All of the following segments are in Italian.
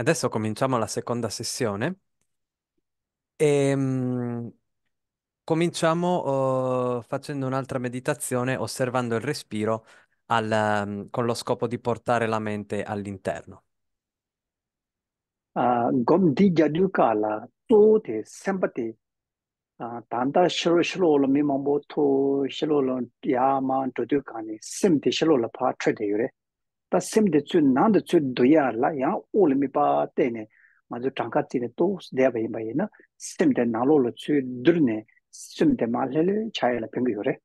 Adesso cominciamo la seconda sessione e mm, cominciamo eh, facendo un'altra meditazione osservando il respiro al, mm, con lo scopo di portare la mente all'interno. Ah, gom di jadu kala to te sempati ah, Tanta tanda shiro shiro lo mi mambo to shiro lo ya ma to du kani shiro lo pa tre de tā simdi tsū nāndi tsū duyā la yā uli mi pa tēne mā tsū tāngkā tsīne tōs dēyā bāyī bāyī na simdi nālo lo tsū durne simdi mā lēli chāyā la pingu yore.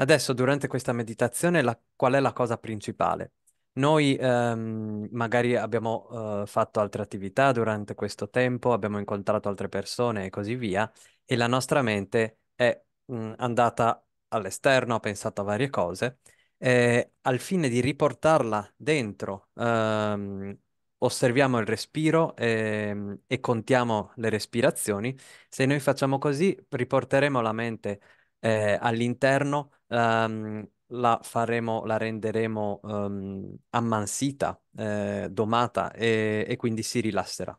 Adesso, durante questa meditazione, la, qual è la cosa principale? Noi ehm, magari abbiamo eh, fatto altre attività durante questo tempo, abbiamo incontrato altre persone e così via, e la nostra mente è mh, mm, andata all'esterno, ha pensato a varie cose, eh, al fine di riportarla dentro, ehm, osserviamo il respiro ehm, e contiamo le respirazioni. Se noi facciamo così, riporteremo la mente eh, all'interno, ehm, la faremo, la renderemo ehm, ammansita, eh, domata e, e, quindi si rilasserà.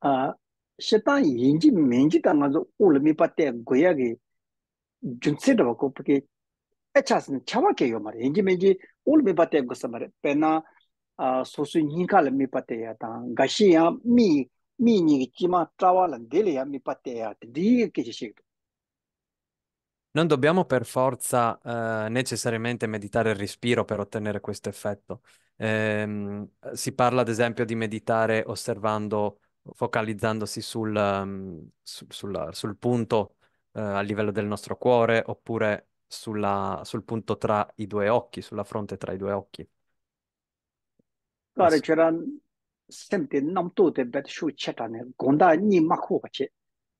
Uh, junsi dhawa ko pake echas chawa ke yo mara inji menji ol mi pate gusa mara pena sosu nyinka la mi pate ya ta gashi ya mi mi nyingi chima trawa la dele ya mi pate ya di che ci Non dobbiamo per forza eh, necessariamente meditare il respiro per ottenere questo effetto. Eh, si parla ad esempio di meditare osservando, focalizzandosi sul, ehm, sul, sul, sul punto eh, a livello del nostro cuore oppure sulla, sul punto tra i due occhi, sulla fronte tra i due occhi. Guarda, c'era sempre nam to de bet shu cheta ne gonda ni ma ko che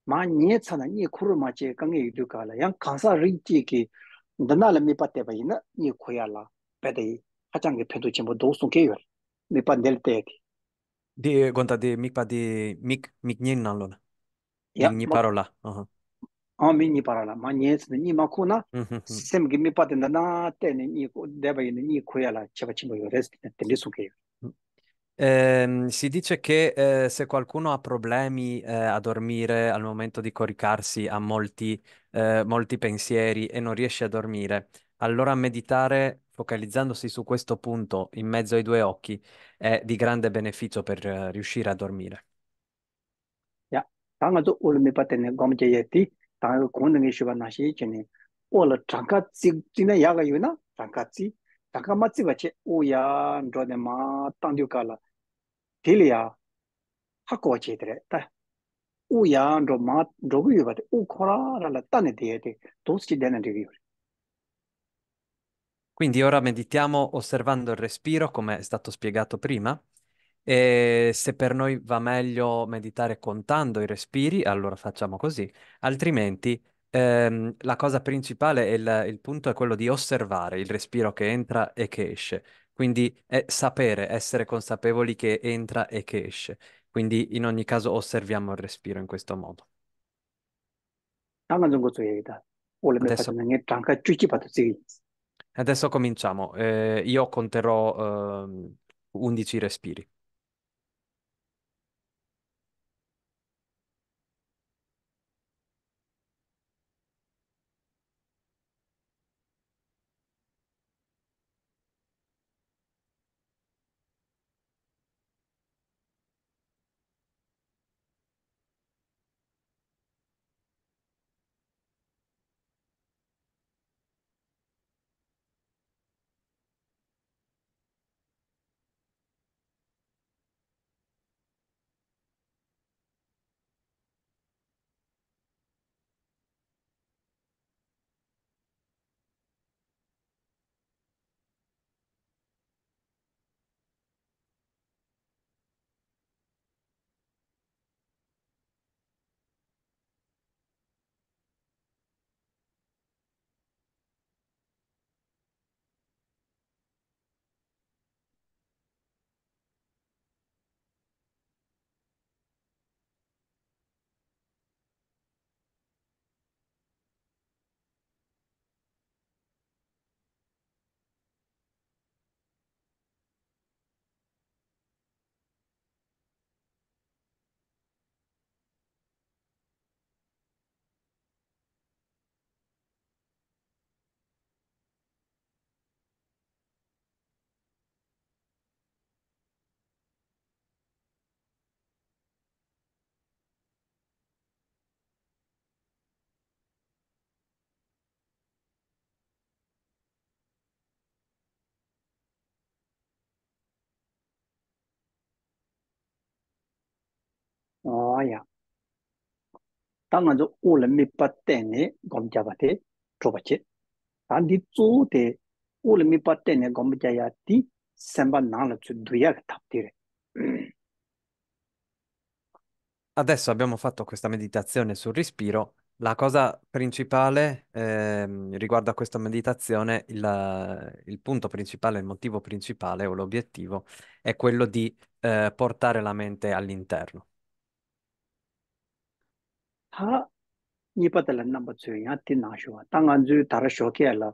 ma ni cha na ni khur ma che kang ye du ka la yang kan sa ri ti ki dana la mi pa te ba ina ni ko ya la pe de ha chang ge pe du che mo do su ke yo mi pa del te ki di gonda di mi pa di mik mik nyen nan lo na ya ni parola uh -huh āmi nī parā la, mā nyēn sī nī mā khu na, hm, hm, hm. sēm kī mī pā tēndā nā tē nī nī khu, dēba yī nī khu yā la, chēpa chīmba yō rēs, tēndī sū kē yō. Eh, si dice che eh, se qualcuno ha problemi eh, a dormire al momento di coricarsi, ha molti, eh, molti pensieri e non riesce a dormire, allora meditare focalizzandosi su questo punto in mezzo ai due occhi è di grande beneficio per eh, riuscire a dormire. Yeah taa kundi ngi shiba nashi chini ola chanka tsina yaga yu na chanka tsi chanka ma tsiba che o ya ndro de ma tangdiyo ka la tili ya hakuwa che tere taa o ya ndro ma ndro gu yu ba o kora ra la tani diye de dosi dena di yu Quindi ora meditiamo osservando il respiro, come è stato spiegato prima, e se per noi va meglio meditare contando i respiri, allora facciamo così. Altrimenti, ehm, la cosa principale e il, il punto è quello di osservare il respiro che entra e che esce. Quindi è sapere, essere consapevoli che entra e che esce. Quindi in ogni caso osserviamo il respiro in questo modo. Adesso, adesso cominciamo. Eh, io conterò eh, 11 respiri. āyā. Tā ngā zō ula mīpa tēne gōmjāpa tē chōpa chē. Tā ndī tsō tē ula mīpa tēne gōmjāyā tī sēmbā nāla tsō duyā kā tāp tē rē. Adesso abbiamo fatto questa meditazione sul respiro. La cosa principale eh, riguardo a questa meditazione, il, il, punto principale, il motivo principale o l'obiettivo è quello di eh, portare la mente all'interno. tā nipata lan 2 tsuyo yā tī nāshuwa, tā ngā dzū tāra shokia la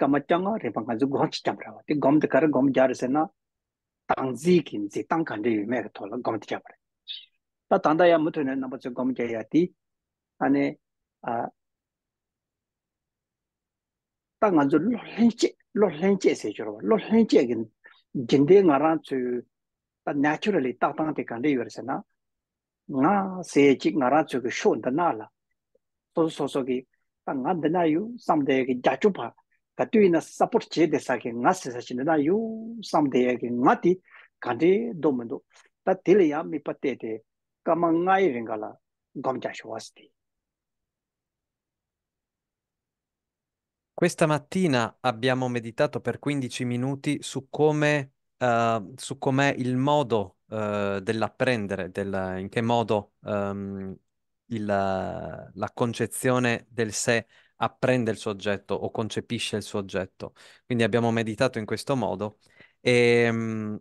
kamachā ngā rīpa ngā dzū gōch chabrawa, tī gōmta kāra gōm jāra sa nā tāng zī kī nzī, tāng kāndi yu mē kā tōla gōmta chabra. Tā tānda yā mūtu nā nga se chik nga ra tsu ki sho nda na la so so so ki ta nga nda na yu samde ki ja chu pa ka tu ina support che de sa ki nga se sa chi nda yu samde ki nga ti ka de do mendo ta tele ya mi pa te te ka ma nga i ringa la gom ja sho was Questa mattina abbiamo meditato per 15 minuti su come uh, su com'è il modo eh, dell'apprendere, del, in che modo ehm, il, la concezione del sé apprende il soggetto o concepisce il soggetto. Quindi abbiamo meditato in questo modo. E ehm,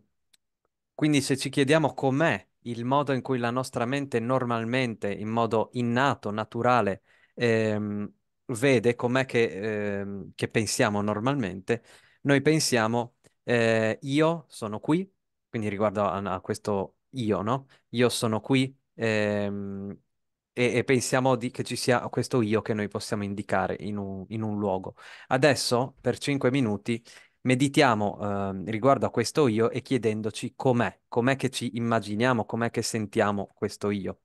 quindi se ci chiediamo com'è il modo in cui la nostra mente normalmente, in modo innato, naturale, ehm, vede com'è che, ehm, che, pensiamo normalmente, noi pensiamo eh, io sono qui, quindi riguardo a, a questo io, no? Io sono qui ehm, e, e, pensiamo di, che ci sia questo io che noi possiamo indicare in un, in un luogo. Adesso, per cinque minuti, meditiamo eh, riguardo a questo io e chiedendoci com'è, com'è che ci immaginiamo, com'è che sentiamo questo io.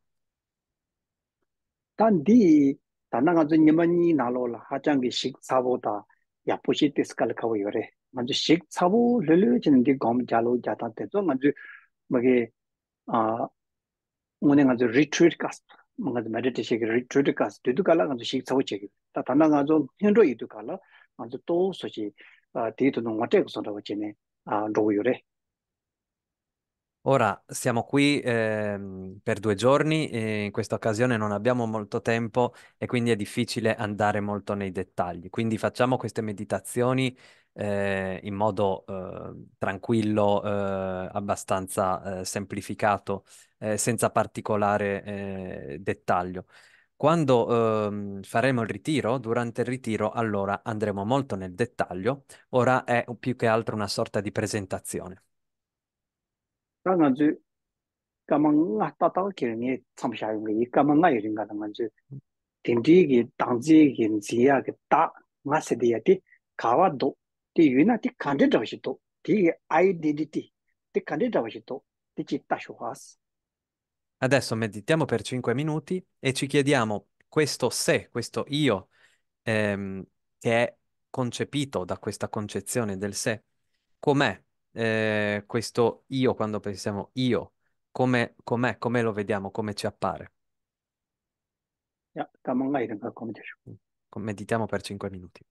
단디 단나가 좀 님만이 나로라 하장기 식 사보다 야포시 테스칼 카고 요래 먼저 식 사부 르르 지는 게 자다 갔다 때죠. 먼저 뭐게 아 오늘 가서 리트리트 가스 뭔가 메디테이션 그 리트리트 가스 되도 가라 먼저 식 사부 체기. 다 단나 가서 힘들어 이도 가라. 먼저 또 소시 아 데이터는 어떻게 선다고 지네. 아 로요래. Ora siamo qui ehm, per due giorni e in questa occasione non abbiamo molto tempo e quindi è difficile andare molto nei dettagli. Quindi facciamo queste meditazioni eh, in modo eh, tranquillo, eh, abbastanza eh, semplificato, eh, senza particolare eh, dettaglio. Quando ehm, faremo il ritiro, durante il ritiro, allora andremo molto nel dettaglio. Ora è più che altro una sorta di presentazione. 다 간주 까망가 따따케니 참샤용이 까망가 이른가 간주 딘디기 당지기 지야게 따 마세디야티 가와도 티 유나티 칸데다시도 티 아이디디티 티 칸데다시도 티 치타쇼하스 Adesso meditiamo per 5 minuti e ci chiediamo questo sé, questo io ehm, che è concepito da questa concezione del sé, com'è eh, questo io, quando pensiamo io, come, com'è, come lo vediamo, come ci appare. 야, 까망가 mm, Meditiamo per 5 minuti.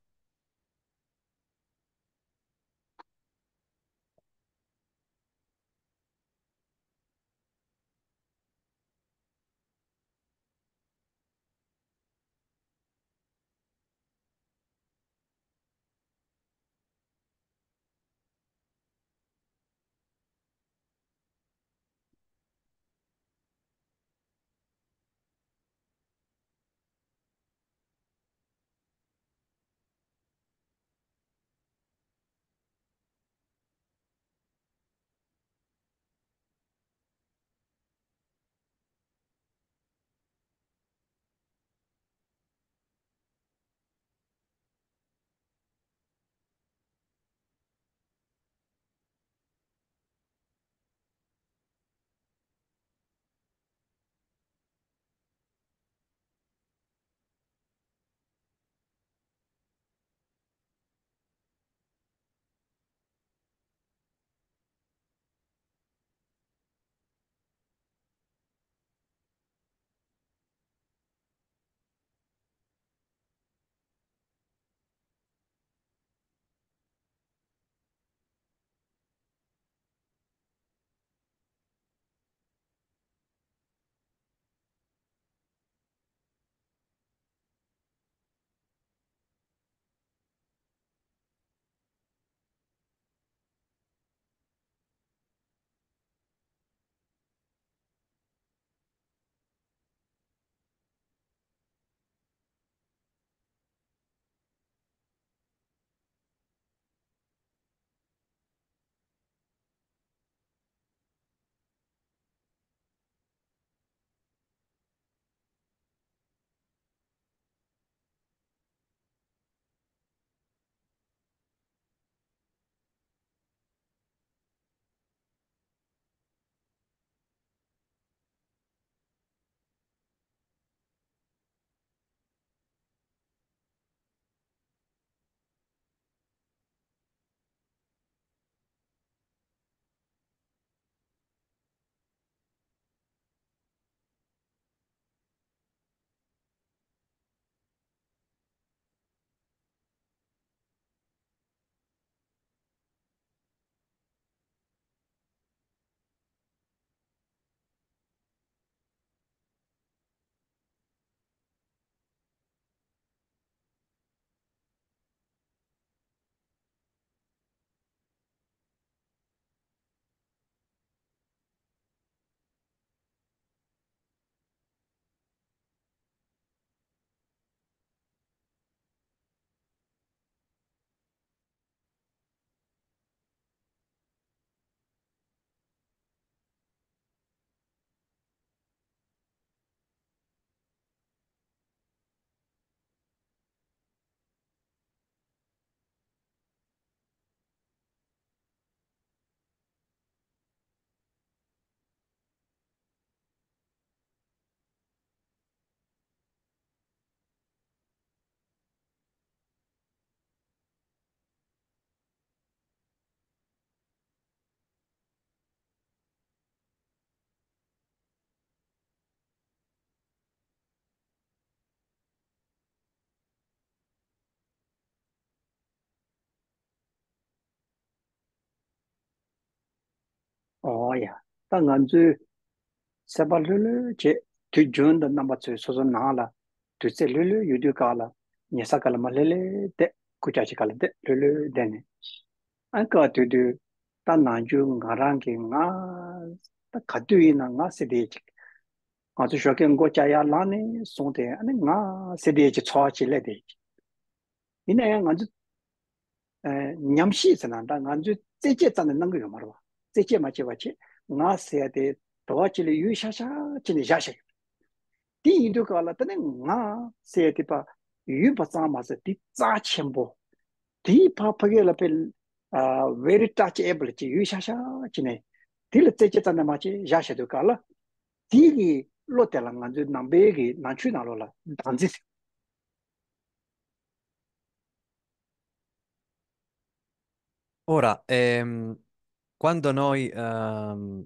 ā yā, tā ngā dzū sā pa lū lū che tū jhūnda nāmba tsū sūsa nāla, tū tsē lū lū yū dhū kāla, nyā sā kāla mā lū lū dek ku chā chī kāla dek lū lū dhēni. ā kā tū dhū, tā ngā dzū zeche machi wachi, nga siya de dowa chili yu sha sha chini ya shay. Di indu ka wala tani nga siya di pa yu pa tsa ma se di tsa chenpo. Di pa pake la pe very touch Ti chi yu sha sha chini. Di la zeche tanda machi ya shay du ka wala. Di gi lo tela nga zu nambe gi nanchu na lo la danzi Ora, ehm... quando noi... ehm,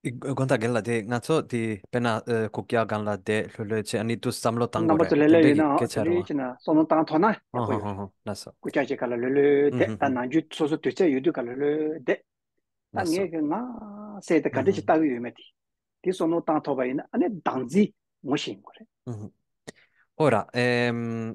che oh, oh, oh, la de mm-hmm, mm-hmm. nazo mm-hmm. ti pena cucchia gan la de lulu che ani tu samlo tang go re de ke cha ro na so no tang thona so kukya che kala lulu de ta na ju so so tu yudu kala lulu de ta nge ge nga se de ka de chi ta me ti ti so no tang thoba ina ane dang mo shin ora ehm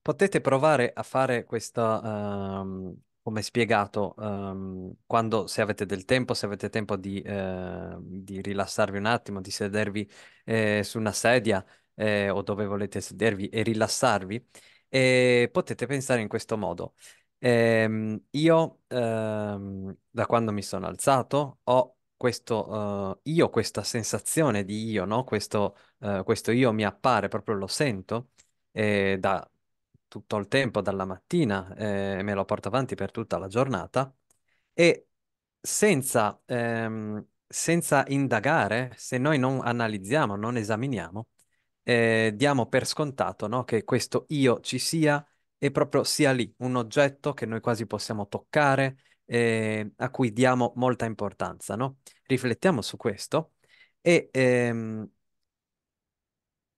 potete provare a fare questa um, come spiegato, um, quando se avete del tempo, se avete tempo di, eh, di rilassarvi un attimo, di sedervi eh, su una sedia eh, o dove volete sedervi e rilassarvi, eh, potete pensare in questo modo. Ehm, io, ehm, da quando mi sono alzato, ho questo uh, io, questa sensazione di io, no? questo, uh, questo io mi appare, proprio lo sento da tutto il tempo dalla mattina e eh, me lo porto avanti per tutta la giornata e senza, ehm, senza indagare, se noi non analizziamo, non esaminiamo, eh, diamo per scontato no? che questo io ci sia e proprio sia lì, un oggetto che noi quasi possiamo toccare, eh, a cui diamo molta importanza. No? Riflettiamo su questo e ehm,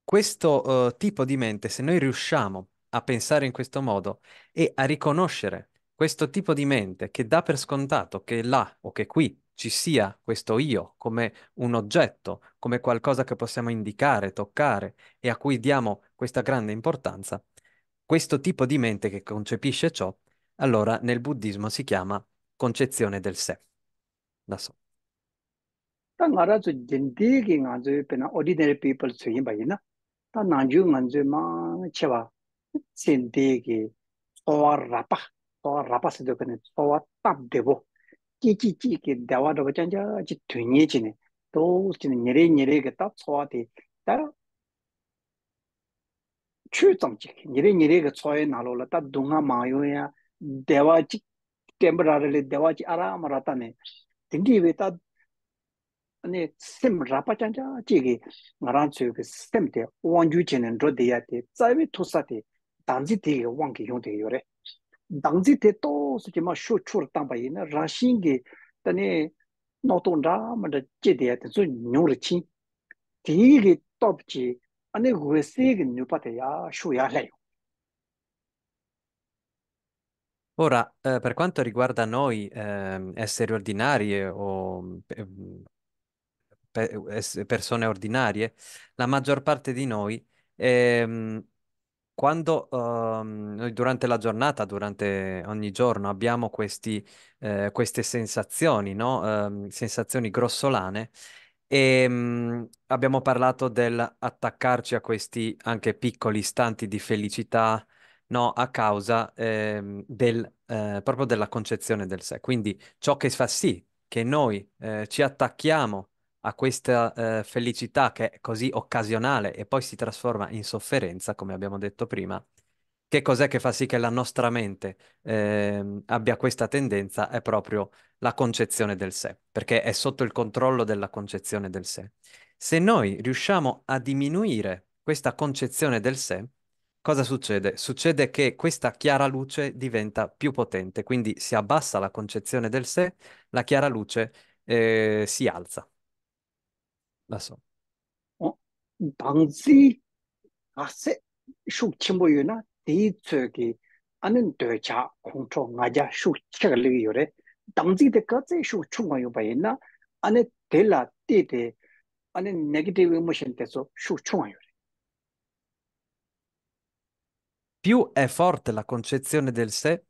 questo eh, tipo di mente, se noi riusciamo a a pensare in questo modo e a riconoscere questo tipo di mente che dà per scontato che là o che qui ci sia questo io come un oggetto, come qualcosa che possiamo indicare, toccare e a cui diamo questa grande importanza, questo tipo di mente che concepisce ciò, allora nel buddismo si chiama concezione del sé. Da so. Ta nga ra zu jindi ki nga zu pe na ordinary people Ta na ma che sen dee ki tsowa rapa, tsowa rapa se do kani tsowa tab debo, chi chi chi ki dewa raba chan cha chi tunye chi ne, to chi ne nyeri nyeri ki ta tsowa di, ta chu tsam chi ki, nyeri nyeri ki tsowa na ta dunga ma ya, dewa dewa we ta rapa te, dāngzī tē wāng kī hiong tē yore. Dāngzī tē tō sō chī mā shō chūr tāmbā yī na rāshīng kī tāne nō tō rā mā rā jē tē yā tē sō nyōng rā chī. Tē yī kī tōp chī anē wē sē kī nyū pā tē yā shō yā lā yō. Ora, eh, per quanto riguarda noi eh, esseri ordinari o eh, pe mm, persone ordinarie, la maggior parte di noi ehm, quando um, noi durante la giornata, durante ogni giorno, abbiamo questi, eh, queste sensazioni, no? um, sensazioni grossolane, e um, abbiamo parlato dell'attaccarci a questi anche piccoli istanti di felicità, no? A causa eh, del, eh, proprio della concezione del sé. Quindi ciò che fa sì che noi eh, ci attacchiamo a questa eh, felicità che è così occasionale e poi si trasforma in sofferenza, come abbiamo detto prima, che cos'è che fa sì che la nostra mente eh, abbia questa tendenza? È proprio la concezione del sé, perché è sotto il controllo della concezione del sé. Se noi riusciamo a diminuire questa concezione del sé, cosa succede? Succede che questa chiara luce diventa più potente, quindi si abbassa la concezione del sé, la chiara luce eh, si alza. 났어. 어, 당시 아세 숙침보유나 대적이 아는 되자 공통 맞아 숙책을 요래 당시 때까지 숙충하여 봐이나 안에 될라 때데 안에 네거티브 emotion 때서 숙충하여 Più è forte la concezione del sé,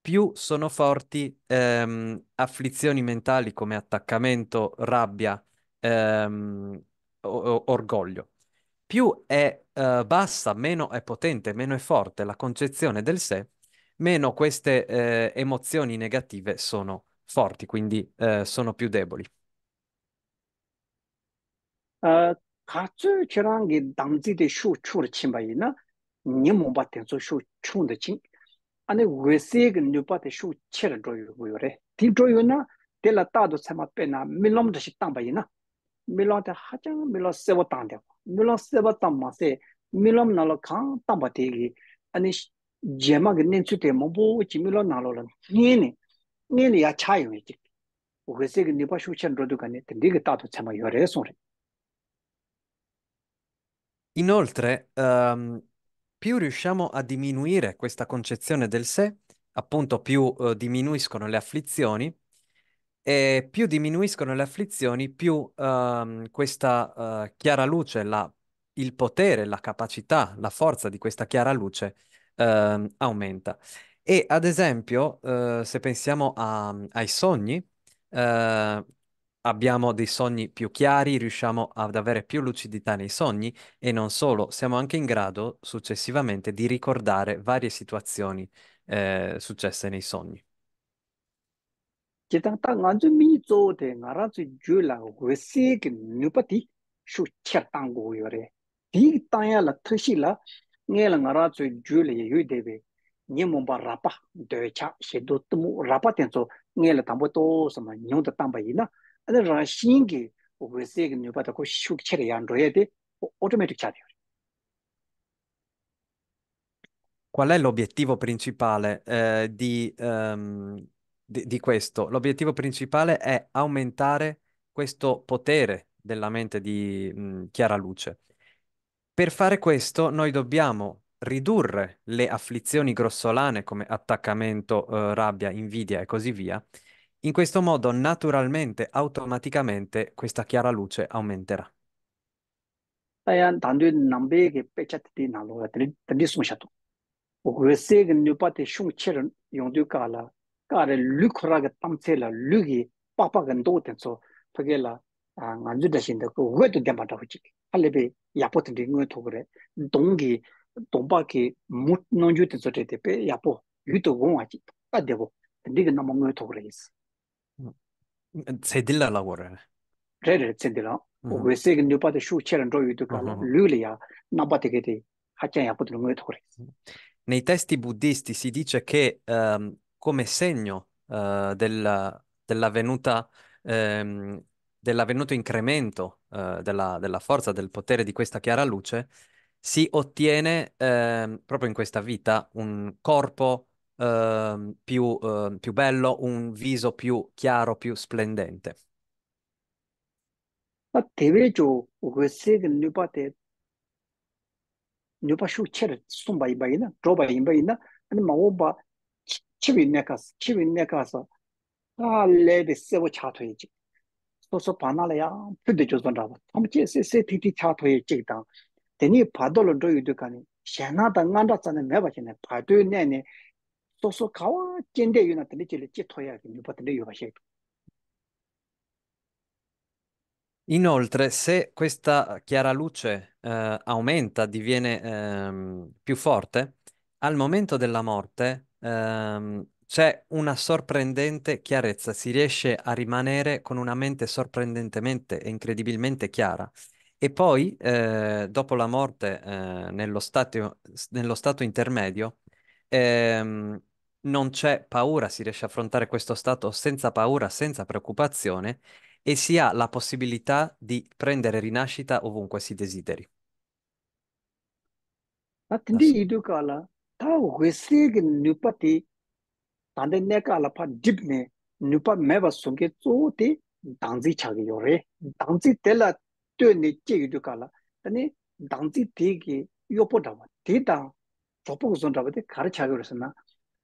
più sono forti ehm, afflizioni mentali come attaccamento, rabbia, ehm, orgoglio. Più è eh, bassa, meno è potente, meno è forte la concezione del sé, meno queste eh, emozioni negative sono forti, quindi eh, sono più deboli. 아, 가츠 저랑게 담지데 쇼 추르 침바이나 니 몸바텐소 쇼 추운데 진 아니 외세게 뉴바테 쇼 체가 조요 보요레 디 조요나 텔라 따도 밀라데 하장 밀라 세버 땅데 밀라 세버 땅마세 밀람 날로 칸 땅바데기 아니 제마게 낸츠테 모보 지밀로 날로는 니니 니니 야 차요이지 오게세 그 니바 슈첸 로도 간에 되게 따도 참아 요래 소리 Inoltre, um, più riusciamo a diminuire questa concezione del sé, appunto più uh, diminuiscono le afflizioni, e più diminuiscono le afflizioni, più ehm, questa eh, chiara luce, la, il potere, la capacità, la forza di questa chiara luce ehm, aumenta. E ad esempio, eh, se pensiamo a, ai sogni, eh, abbiamo dei sogni più chiari, riusciamo ad avere più lucidità nei sogni e non solo, siamo anche in grado successivamente di ricordare varie situazioni eh, successe nei sogni. Chidang ta nganzu mii zoo de ngaranzu juu la wesi ki nyupa di shu chir tangu yore. Di tanya la tashi la ngay la ngaranzu juu la yayu dewe nye mumba rapa doya cha shedo tumu rapa tenzo ngay la tambo to sama nyongda tamba ina. Ada rashin ki wesi ki nyupa da ko shu chir yan roya de automatic cha yore. Qual è l'obiettivo principale eh, di... Um di, di questo. L'obiettivo principale è aumentare questo potere della mente di mh, chiara luce. Per fare questo noi dobbiamo ridurre le afflizioni grossolane come attaccamento, eh, rabbia, invidia e così via. In questo modo naturalmente, automaticamente questa chiara luce aumenterà. Tayan tandwe nambe ge pechat ti nalo tani sung shato. Ogwe se kaare lukhura ka tamtse la lugi papa gandoo tenso pake la nganzu dashinda ku uwe tu dhyanpa dhawu chik halebe yapo tante nguwe thukure dongi domba ki mut nonju tenso te te pe yapo yuto gongwa chik ka devu tante ka nama nguwe thukure isi tsedila la wara re re tsedila uwe se ka nyupa te shu cheran dhawu yuto ka la lugi te kete hachan yapo tante nguwe thukure Nei testi buddisti si dice che um, come segno eh, della, dell'avvenuta, ehm, dell'avvenuto incremento eh, della, della, forza, del potere di questa chiara luce, si ottiene ehm, proprio in questa vita un corpo ehm, più, ehm, più bello, un viso più chiaro, più splendente. 아 대외조 그세게 뉴바데 뉴바슈 체르 숨바이바이나 조바이바이나 아니 마오바 집인내 가서 집인내 가서 아 레베스고 차토이지 소소 바나라야 근데 조선라고 함께 세세티티 차토에 찍다 되니 바돌로 도이도 간이 샤나다 간다잖아 매바시네 바도 내내 소소 가와 젠데 유나한테 질 찌토야 그 버튼데 요바시 Inoltre, se questa chiara luce eh, aumenta, diviene ehm, più forte, al momento della morte Ehm, c'è una sorprendente chiarezza, si riesce a rimanere con una mente sorprendentemente e incredibilmente chiara. E poi, eh, dopo la morte, eh, nello, stato, nello stato intermedio, ehm, non c'è paura, si riesce a affrontare questo stato senza paura, senza preoccupazione e si ha la possibilità di prendere rinascita ovunque si desideri. Attendiyi Ass- Ducala. tā wese ge nupati ta de ne ka la pha dip ne nupa me ba sung ge cho te dang ji cha ge yore dang ji de la de ne ji ge du ka la ta ni dang ji de ge yo po da ma de ta cho po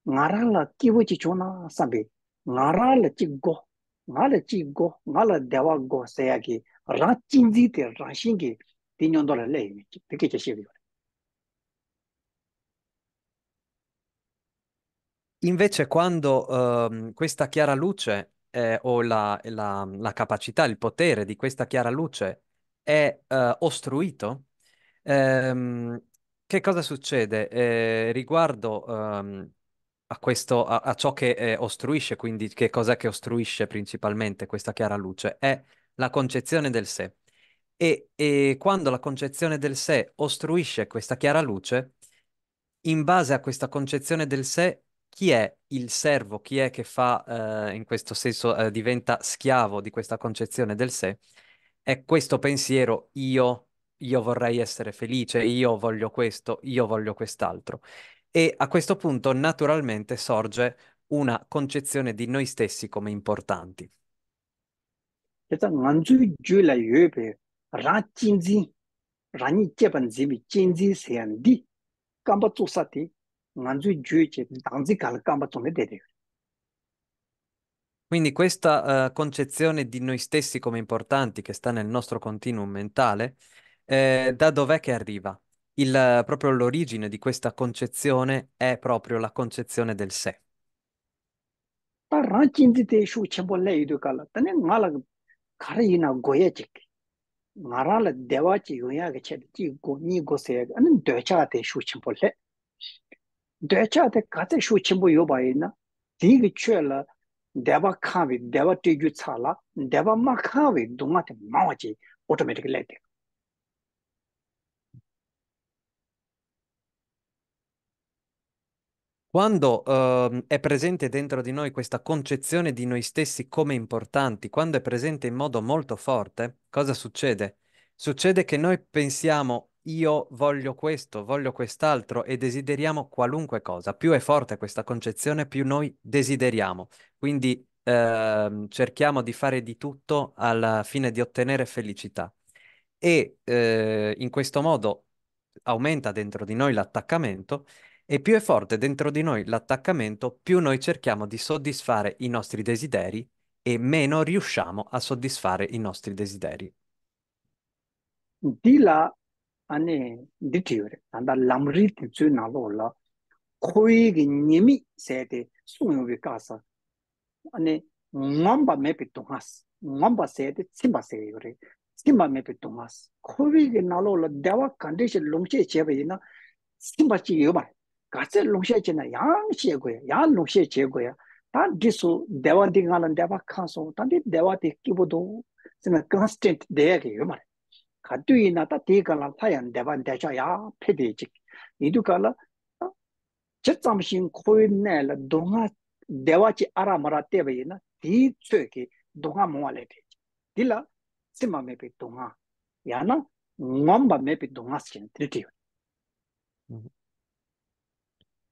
na nga ra la ki wo ji cho na sa be nga ra la ji go nga la Invece quando ehm, questa chiara luce eh, o la, la, la, capacità, il potere di questa chiara luce è eh, ostruito, ehm, che cosa succede eh, riguardo ehm, a, questo, a, a, ciò che eh, ostruisce, quindi che cos'è che ostruisce principalmente questa chiara luce? È la concezione del sé. E, e quando la concezione del sé ostruisce questa chiara luce, in base a questa concezione del sé chi è il servo, chi è che fa, eh, in questo senso, eh, diventa schiavo di questa concezione del sé, è questo pensiero io, io vorrei essere felice, io voglio questo, io voglio quest'altro. E a questo punto naturalmente sorge una concezione di noi stessi come importanti. 일단 nganzu zibi chinzi seyan di kamba tsuksa nganzu ju che dangzi kal kamba tone de Quindi questa uh, concezione di noi stessi come importanti che sta nel nostro continuum mentale, eh, da dov'è che arriva? Il, proprio l'origine di questa concezione è proprio la concezione del sé. ngā rā la dewa chi yuñyā ka chayda chi gu nī gu sē, anī dōchā tē shū chīmpo lē dēchātē kātē shū chīmbu yō bāyī na, dīgī chūyā la dēbā kāwī, dēbā tīgyū tsā la, dēbā mā kāwī dūngā tē māwā chī automatically lē tē. Quando uh, è presente dentro di noi questa concezione di noi stessi come importanti, quando è presente in modo molto forte, cosa succede? Succede che noi pensiamo io voglio questo, voglio quest'altro e desideriamo qualunque cosa. Più è forte questa concezione, più noi desideriamo. Quindi eh, cerchiamo di fare di tutto alla fine di ottenere felicità. E eh, in questo modo aumenta dentro di noi l'attaccamento e più è forte dentro di noi l'attaccamento, più noi cerchiamo di soddisfare i nostri desideri e meno riusciamo a soddisfare i nostri desideri. Di là 아니 디티오레 안다 람리 티츠 나로라 코이기 니미 세데 수요비 가사 아니 맘바 메피 토하스 맘바 세데 치마 세요레 치마 메피 토마스 코이기 나로라 데와 컨디션 롱체 제베이나 치마 요바 가체 롱체 제나 양 시에고 야 롱체 제고 다 디소 데와 디가나 데바 카소 다디 데와 티 키보도 진짜 컨스턴트 데야게 요마 kadui na ta ti kala layan deban decha ya pedi chik idu kala che tsamshin khoi ne la donga dewa chi ara mara te bayi na ti chwe ki donga mwa le pe di la sima me pe donga ya na ngomba me pe donga sin triti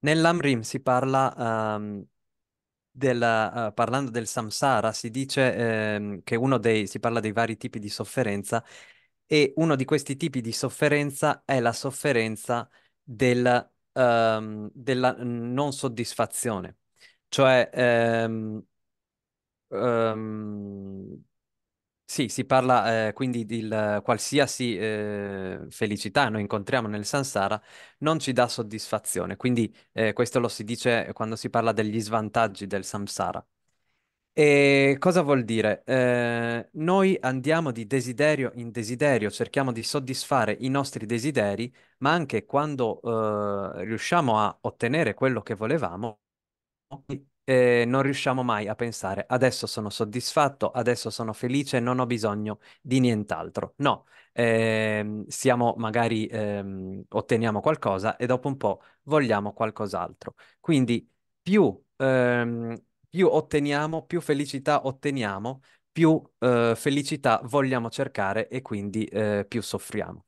Nell'Amrim si parla um... Della, uh, parlando del samsara, si dice eh, che uno dei, si parla dei vari tipi di sofferenza e uno di questi tipi di sofferenza è la sofferenza del, um, della non soddisfazione, cioè um, um, sì, si parla eh, quindi di qualsiasi eh, felicità noi incontriamo nel samsara non ci dà soddisfazione, quindi eh, questo lo si dice quando si parla degli svantaggi del samsara. E cosa vuol dire? Eh, noi andiamo di desiderio in desiderio, cerchiamo di soddisfare i nostri desideri, ma anche quando eh, riusciamo a ottenere quello che volevamo, eh, non riusciamo mai a pensare adesso sono soddisfatto, adesso sono felice, non ho bisogno di nient'altro. No, ehm, siamo magari ehm, otteniamo qualcosa e dopo un po' vogliamo qualcos'altro. Quindi più ehm, più otteniamo, più felicità otteniamo, più eh, felicità vogliamo cercare e quindi eh, più soffriamo.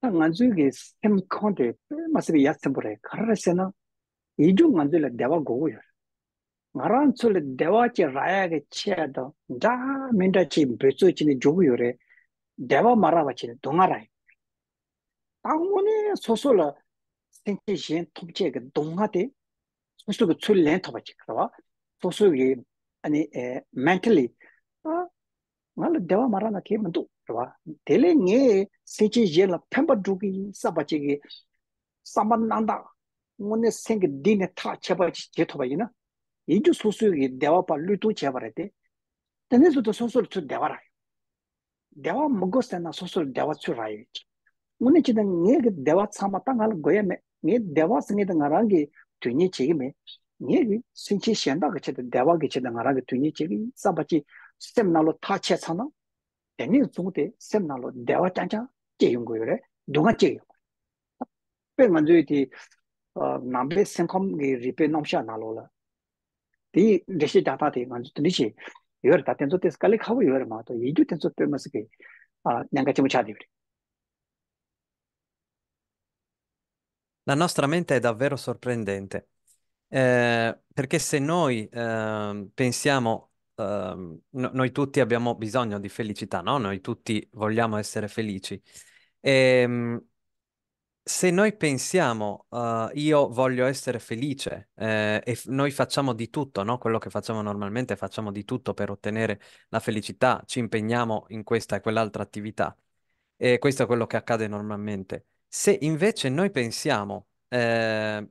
nganzuki sem konde masibi yatsambore karasena idu nganzu la dewa gogo yor ngaran tsu la dewa chi raya ge chiya do da minda chi betsu chi ne jogo yore dewa marawa chi ne donga rai tangmo ne soso la senche shen topche ge donga de 무슨 그 출렌 とば 도수기 아니 에 멘탈리 아 말로 あの、え、マンクリー。 세치 옐わ 사바치기 なき 생기 디네 타わ。 제토바이나 に、 소수기 ジェル 발루도 ペンパドゥギサパチゲサマンなんだ。もね、 추라이 がディネタちゃばちげ네ばよね。 tui nyi chigi me nyi nyi sin chi siyantaa gaccha dawa gaccha dha nga ra nga tui nyi chigi uh, sabachi sim nalo thaa chay tsanaa teni zungu te sim nalo dawa chancha chey ungu yore du nga chey unga pei ngan juu ti nambi ge ripe namsha naloo la tei reshi tenzo tenzo masi uh, chimu La nostra mente è davvero sorprendente, eh, perché se noi eh, pensiamo, eh, no- noi tutti abbiamo bisogno di felicità, no? Noi tutti vogliamo essere felici. E, ehm, se noi pensiamo, uh, io voglio essere felice, eh, e f- noi facciamo di tutto, no? Quello che facciamo normalmente, facciamo di tutto per ottenere la felicità, ci impegniamo in questa e quell'altra attività. E questo è quello che accade normalmente. Se invece noi pensiamo, eh,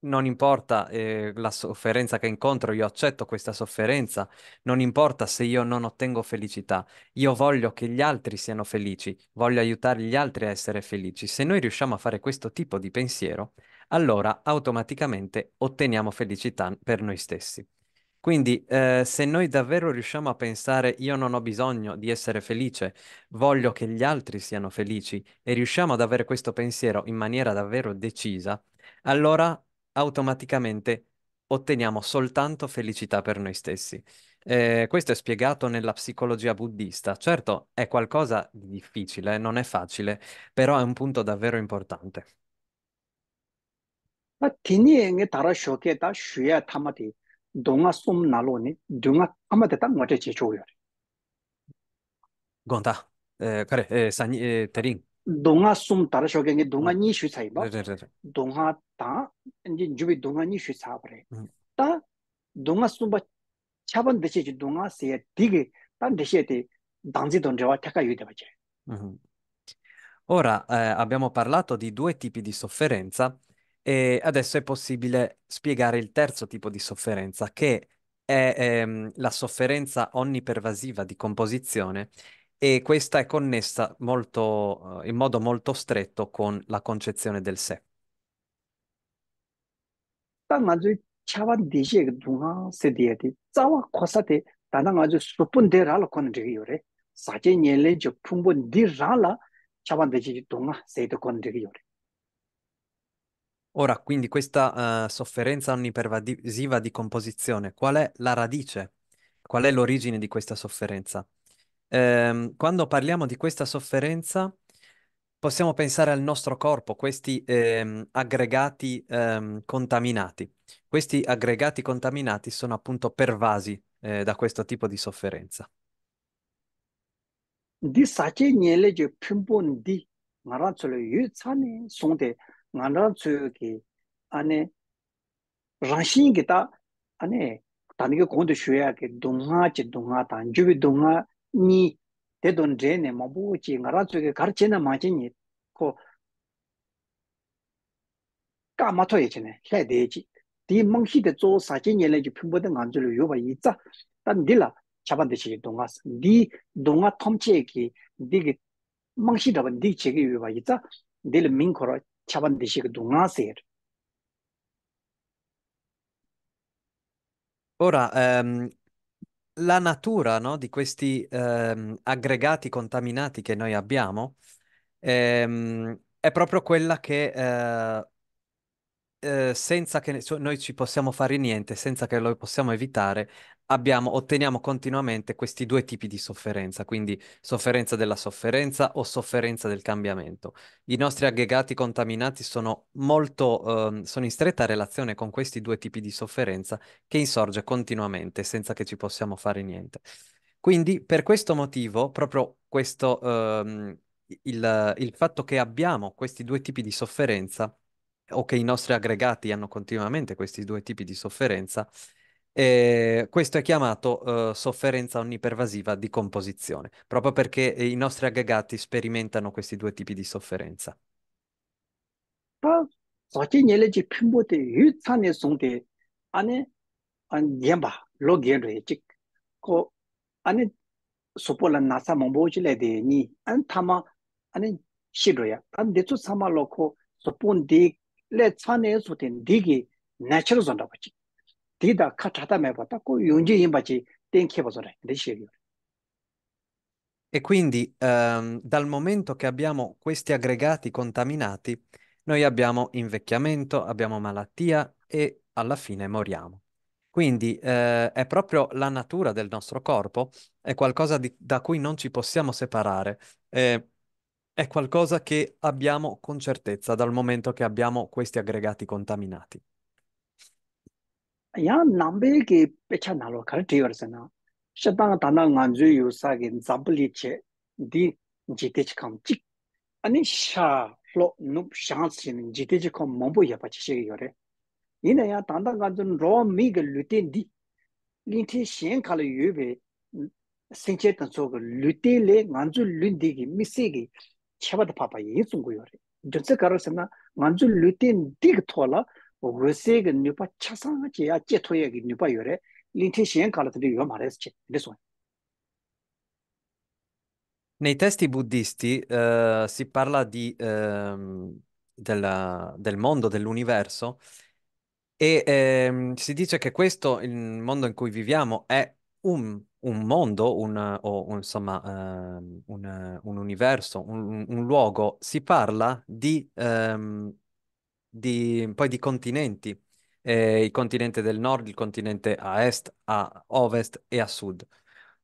non importa eh, la sofferenza che incontro, io accetto questa sofferenza, non importa se io non ottengo felicità, io voglio che gli altri siano felici, voglio aiutare gli altri a essere felici. Se noi riusciamo a fare questo tipo di pensiero, allora automaticamente otteniamo felicità per noi stessi. Quindi, eh, se noi davvero riusciamo a pensare io non ho bisogno di essere felice, voglio che gli altri siano felici e riusciamo ad avere questo pensiero in maniera davvero decisa, allora automaticamente otteniamo soltanto felicità per noi stessi. Eh, questo è spiegato nella psicologia buddista. Certo, è qualcosa di difficile, non è facile, però è un punto davvero importante. Ma tini nge tara shoke ta dunga sum nalo ni dunga amade ta ngote che cho yore gonta eh, kare eh, sani eh, tering dunga sum tar sho ge dunga mm. ni shu sai ba dunga ta ji jubi dunga ni shu sa bre mm. ta dunga sum ba chaban de che dunga se ti ge ta de che te danzi don jawa ta ka yu de mm-hmm. ora abbiamo parlato di due tipi di sofferenza e adesso è possibile spiegare il terzo tipo di sofferenza, che è ehm, la sofferenza onnipervasiva di composizione e questa è connessa molto, eh, in modo molto stretto con la concezione del sé. Tā ngā zu chāwa dēshē kī dūngā sē dēyā tī, tsāwa khosā tē, tā nā ngā zu sūpun dē rā lā kōna rīgī yō rē, sācē nye lē jō pūngbō dī rā lā chāwa dēshē kī dūngā sē dē kōna Ora, quindi questa eh, sofferenza onnipervasiva di composizione, qual è la radice? Qual è l'origine di questa sofferenza? Ehm, quando parliamo di questa sofferenza, possiamo pensare al nostro corpo, questi ehm, aggregati ehm, contaminati. Questi aggregati contaminati sono appunto pervasi eh, da questo tipo di sofferenza. Di sace niele je pimpon di, ngaranzolo yu tsani sono ngā rā tsū kī āne rāngshīng kī tā āne tāni kī kōntu shūyā dōngā chī dōngā tāng jū dōngā nī tē dōn mā bō chī ngā rā tsū kī kār chē mā chē kō kā mā tō chī tsō sā ngā yō bā yī tsā tān dī lā chī dōngā sā dī dōngā chē dī kī tā chē yō bā chaban di shik dunga sir. Ora, ehm, la natura, no, di questi ehm, aggregati contaminati che noi abbiamo ehm, è proprio quella che eh, eh, senza che ne- noi ci possiamo fare niente, senza che lo possiamo evitare, abbiamo, otteniamo continuamente questi due tipi di sofferenza, quindi sofferenza della sofferenza o sofferenza del cambiamento. I nostri aggregati contaminati sono molto, ehm, sono in stretta relazione con questi due tipi di sofferenza che insorge continuamente senza che ci possiamo fare niente. Quindi per questo motivo, proprio questo, ehm, il, il fatto che abbiamo questi due tipi di sofferenza o che i nostri aggregati hanno continuamente questi due tipi di sofferenza, eh, questo è chiamato eh, sofferenza onnipervasiva di composizione, proprio perché i nostri aggregati sperimentano questi due tipi di sofferenza. 소폴라 나사 몽보지레데니 안타마 아니 시로야 안 데츠 사마로코 소폰데 le tsane su ten digi natural zonda bachi di da ka tata me bata ko yunji yin bachi ten ke bazore de shegyo e quindi ehm, dal momento che abbiamo questi aggregati contaminati noi abbiamo invecchiamento abbiamo malattia e alla fine moriamo quindi eh, è proprio la natura del nostro corpo, è qualcosa di, da cui non ci possiamo separare. Eh, è qualcosa che abbiamo con certezza dal momento che abbiamo questi aggregati contaminati. 야 남베게 배차나로 가르치여서나 셔당 단당 안주 유사게 잡블리체 디 지테치컴 직 아니 샤로 눕 샹스는 지테치컴 몸보 예바치시게 요래 이내야 단당 간준 로 미게 루틴디 린티 시엔 칼 유베 생체탄 속을 루틴레 안주 룬디기 미세기 cheba da papa yei zungu yore. Jutsi karo semna nganzu lutin dik tola wese ge nyupa chasanga che ya che toya ge nyupa yore linti shen kala tadi yuwa mares che. Desuwa. Nei testi buddisti uh, si parla di, uh, della, del mondo, dell'universo e um, si dice che questo, il mondo in cui viviamo, è un un mondo, un, o un, insomma uh, un, un, universo, un, un, luogo, si parla di, um, di poi di continenti, eh, il continente del nord, il continente a est, a ovest e a sud.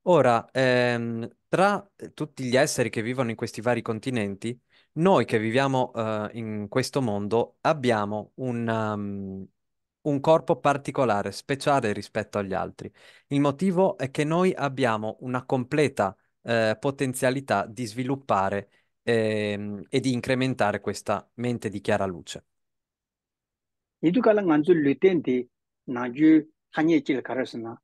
Ora, ehm, tra eh, tutti gli esseri che vivono in questi vari continenti, noi che viviamo uh, in questo mondo abbiamo un, um, un corpo particolare, speciale rispetto agli altri. Il motivo è che noi abbiamo una completa eh, potenzialità di sviluppare ehm, e di incrementare questa mente di chiara luce. 이두가랑 안주 류텐디 나주 한예질 가르스나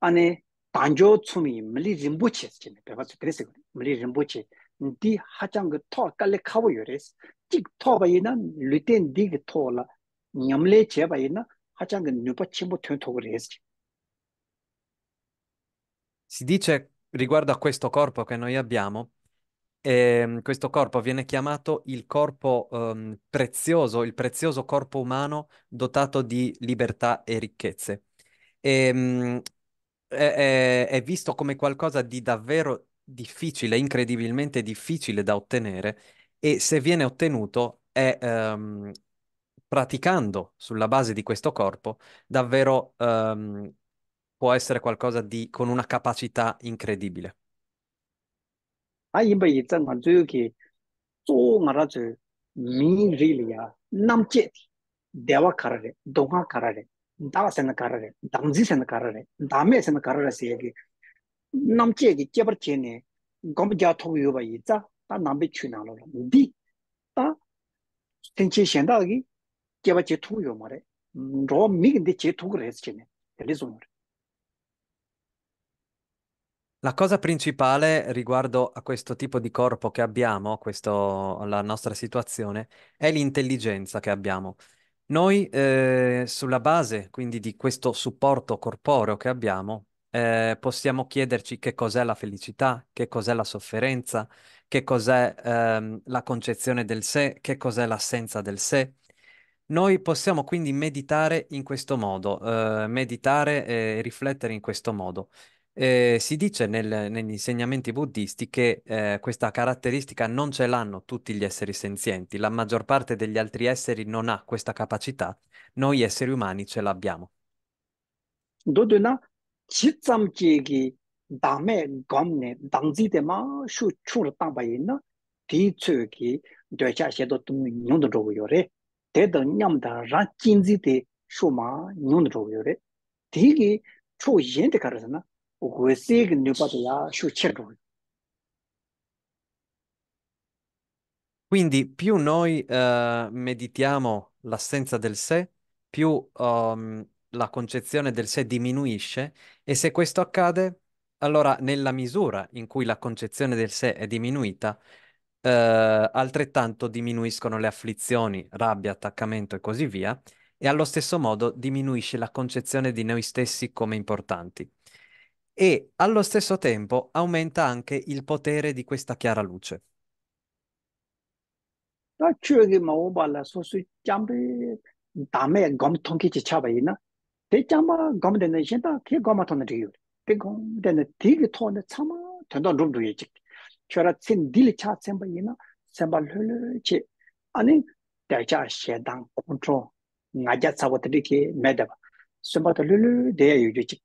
안에 단조 춤이 멀리 림보치 했잖아요. 배워서 그래서 멀리 림보치 디 하장 그토 깔레 카보 요레스 찍 토바이나 류텐디 그 토라 냠레 제바 있나 하장은 누바 침보 튼토고 해야지 si dice riguardo a questo corpo che noi abbiamo eh, questo corpo viene chiamato il corpo eh, prezioso, il prezioso corpo umano dotato di libertà e ricchezze. E, ehm, mh, è, è, visto come qualcosa di davvero difficile, incredibilmente difficile da ottenere e se viene ottenuto è, um, praticando sulla base di questo corpo, davvero um, può essere qualcosa di, con una capacità incredibile. Ah, yin bei zhen ma mi ri li ya nam che ti dewa karare, donga karare, dawa sen karare, damzi sen karare, dame sen karare se ki nam che ba yi ta kiawa che thung yo ma re ro mi gde che thung re che ne le zon La cosa principale riguardo a questo tipo di corpo che abbiamo, questo, la nostra situazione, è l'intelligenza che abbiamo. Noi eh, sulla base quindi di questo supporto corporeo che abbiamo eh, possiamo chiederci che cos'è la felicità, che cos'è la sofferenza, che cos'è ehm, la concezione del sé, che cos'è l'assenza del sé. Noi possiamo quindi meditare in questo modo, eh, meditare e riflettere in questo modo. Eh, si dice nel, negli insegnamenti buddisti che eh, questa caratteristica non ce l'hanno tutti gli esseri senzienti, la maggior parte degli altri esseri non ha questa capacità, noi esseri umani ce l'abbiamo. 도드나 지짬지기 담에 검네 당지데마 슈추르 땅바이나 디츠기 되자시도 좀 용도 저거요래 대도 냠다 라킨지데 쇼마 뇽드로요레 디기 초옌데 가르잖아 오고에세기 뉴바도야 쇼체로 Quindi più noi eh, meditiamo l'assenza del sé, più um, la concezione del sé diminuisce e se questo accade, allora nella misura in cui la concezione del sé è diminuita, eh, altrettanto diminuiscono le afflizioni, rabbia, attaccamento e così via, e allo stesso modo diminuisce la concezione di noi stessi come importanti. E allo stesso tempo aumenta anche il potere di questa chiara luce. chūgi ma wōpa chora tsin cha tsenpa yina lulu chi ani daja shedang kontro nga ja tsawa ki medaba tsenpa ta lulu daya yu ju chi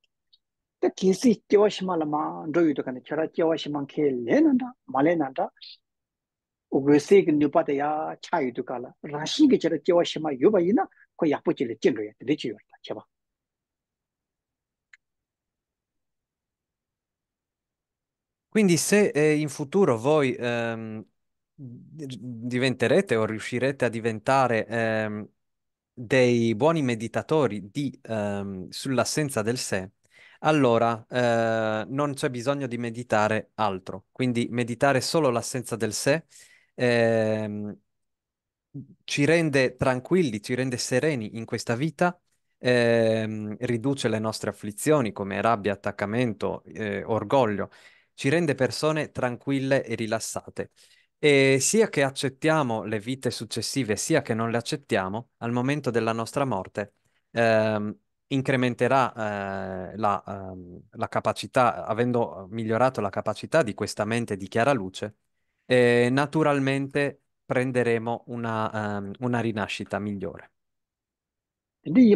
kisi kiawa la ma ndo yu dukani ke le nanda ma le nanda ugu ya cha yu ya yu cheba Quindi se eh, in futuro voi ehm, diventerete o riuscirete a diventare ehm, dei buoni meditatori di, ehm, sull'assenza del sé, allora eh, non c'è bisogno di meditare altro. Quindi meditare solo l'assenza del sé ehm, ci rende tranquilli, ci rende sereni in questa vita, ehm, riduce le nostre afflizioni come rabbia, attaccamento, eh, orgoglio ci rende persone tranquille e rilassate. E sia che accettiamo le vite successive, sia che non le accettiamo, al momento della nostra morte, ehm, incrementerà eh, la, ehm, la, capacità, avendo migliorato la capacità di questa mente di chiara luce, eh, naturalmente prenderemo una, ehm, una rinascita migliore. Quindi,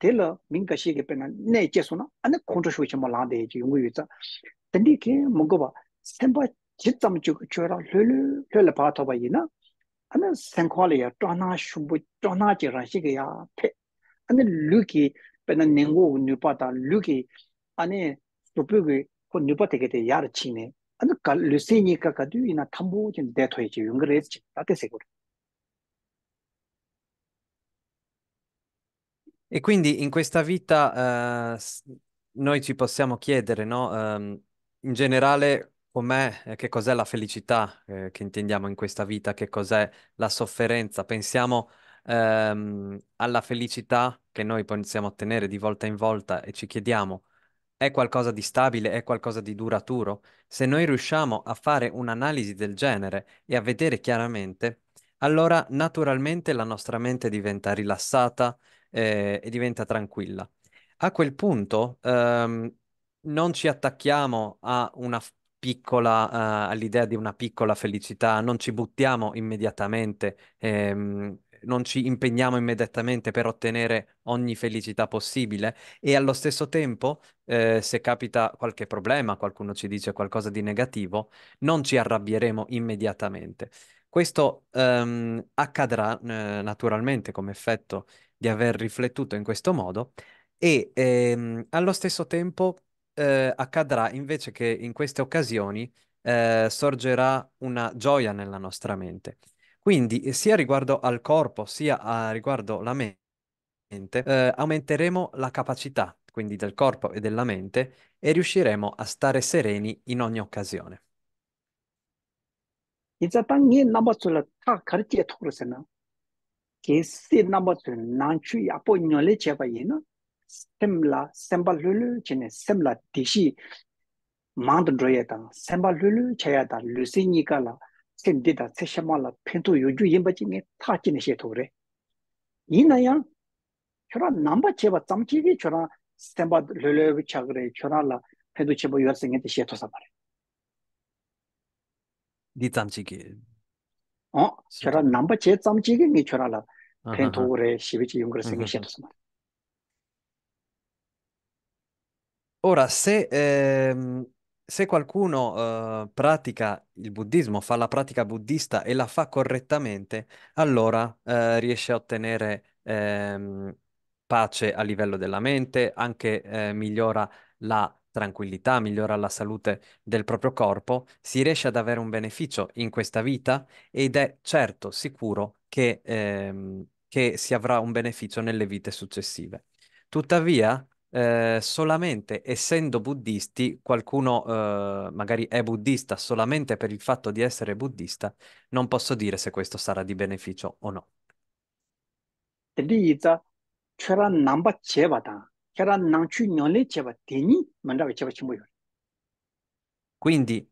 te lo minka shige pina ne jesu na ane kondoshu ichi ma laan de ichi yungu yu tsa tandi ke mungoba sanpa jitamichu kuchu ara lulu lulapa toba ina ane san kwa liya tuana shumbu tuana jira shige yaa pe ane luki pina ningu nirpa ta luki E quindi in questa vita eh, noi ci possiamo chiedere, no? Um, in generale, com'è, che cos'è la felicità eh, che intendiamo in questa vita, che cos'è la sofferenza. Pensiamo ehm, alla felicità che noi possiamo ottenere di volta in volta e ci chiediamo, è qualcosa di stabile, è qualcosa di duraturo? Se noi riusciamo a fare un'analisi del genere e a vedere chiaramente, allora naturalmente la nostra mente diventa rilassata, eh, e diventa tranquilla. A quel punto ehm, non ci attacchiamo a una piccola, eh, all'idea di una piccola felicità, non ci buttiamo immediatamente, ehm, non ci impegniamo immediatamente per ottenere ogni felicità possibile e allo stesso tempo, eh, se capita qualche problema, qualcuno ci dice qualcosa di negativo, non ci arrabbieremo immediatamente. Questo ehm, accadrà eh, naturalmente come effetto di aver riflettuto in questo modo e ehm, allo stesso tempo eh, accadrà invece che in queste occasioni eh, sorgerà una gioia nella nostra mente. Quindi eh, sia riguardo al corpo sia a, riguardo la mente eh, aumenteremo la capacità quindi del corpo e della mente e riusciremo a stare sereni in ogni occasione. 이제 땅이 남았을 다 가르치게 토르세나 kesi namba tu nanchu yapo nyole cheba yena semla semba lulu chene semla dishi mandu dhoye tanga semba lulu chaya tanga lusi nika la sem dita tse shema la pintu yuju yinba chi nge ta chine she tore yina yang chora namba cheba tsamchi ki chora semba lulu chagre chora la pintu cheba yuarsi nge te she tosabare di 그냥 도굴의 12개 scelte sono. Ora, se, ehm, se qualcuno eh, pratica il buddismo, fa la pratica buddista e la fa correttamente, allora eh, riesce a ottenere ehm, pace a livello della mente, anche eh, migliora la tranquillità, migliora la salute del proprio corpo, si riesce ad avere un beneficio in questa vita ed è certo, sicuro che ehm, che si avrà un beneficio nelle vite successive. Tuttavia, eh, solamente essendo buddisti, qualcuno eh, magari è buddista solamente per il fatto di essere buddista, non posso dire se questo sarà di beneficio o no. Quindi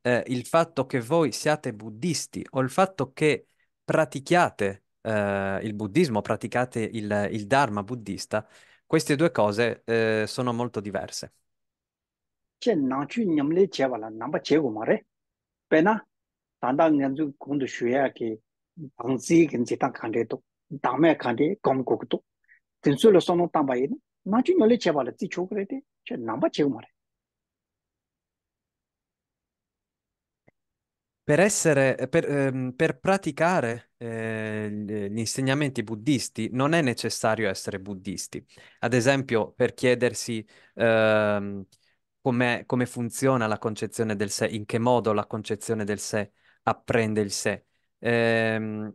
eh, il fatto che voi siate buddisti o il fatto che pratichiate eh, il buddismo, praticate il, il, Dharma buddista, queste due cose eh, sono molto diverse. tenso lo sono tambaye na chu nyole cheba la ti chukre namba che Per essere, eh, per, ehm, per praticare eh, eh, gli insegnamenti buddisti non è necessario essere buddisti. Ad esempio, per chiedersi ehm, come, come funziona la concezione del sé, in che modo la concezione del sé apprende il sé, ehm,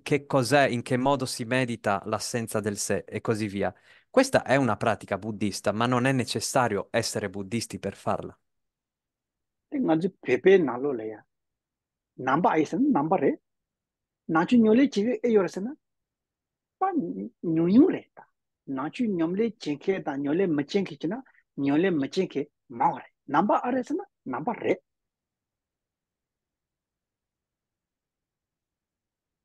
che cos'è, in che modo si medita l'assenza del sé e così via. Questa è una pratica buddista, ma non è necessario essere buddisti per farla. ငါကြည့်ဖေဖေနာလို့လေရ namba aisana namba re nachu nyole chige e yorasana pa nyunyu re ta nachu nyomle chenke ta nyole machenke china nyole machenke mao re namba arasana namba re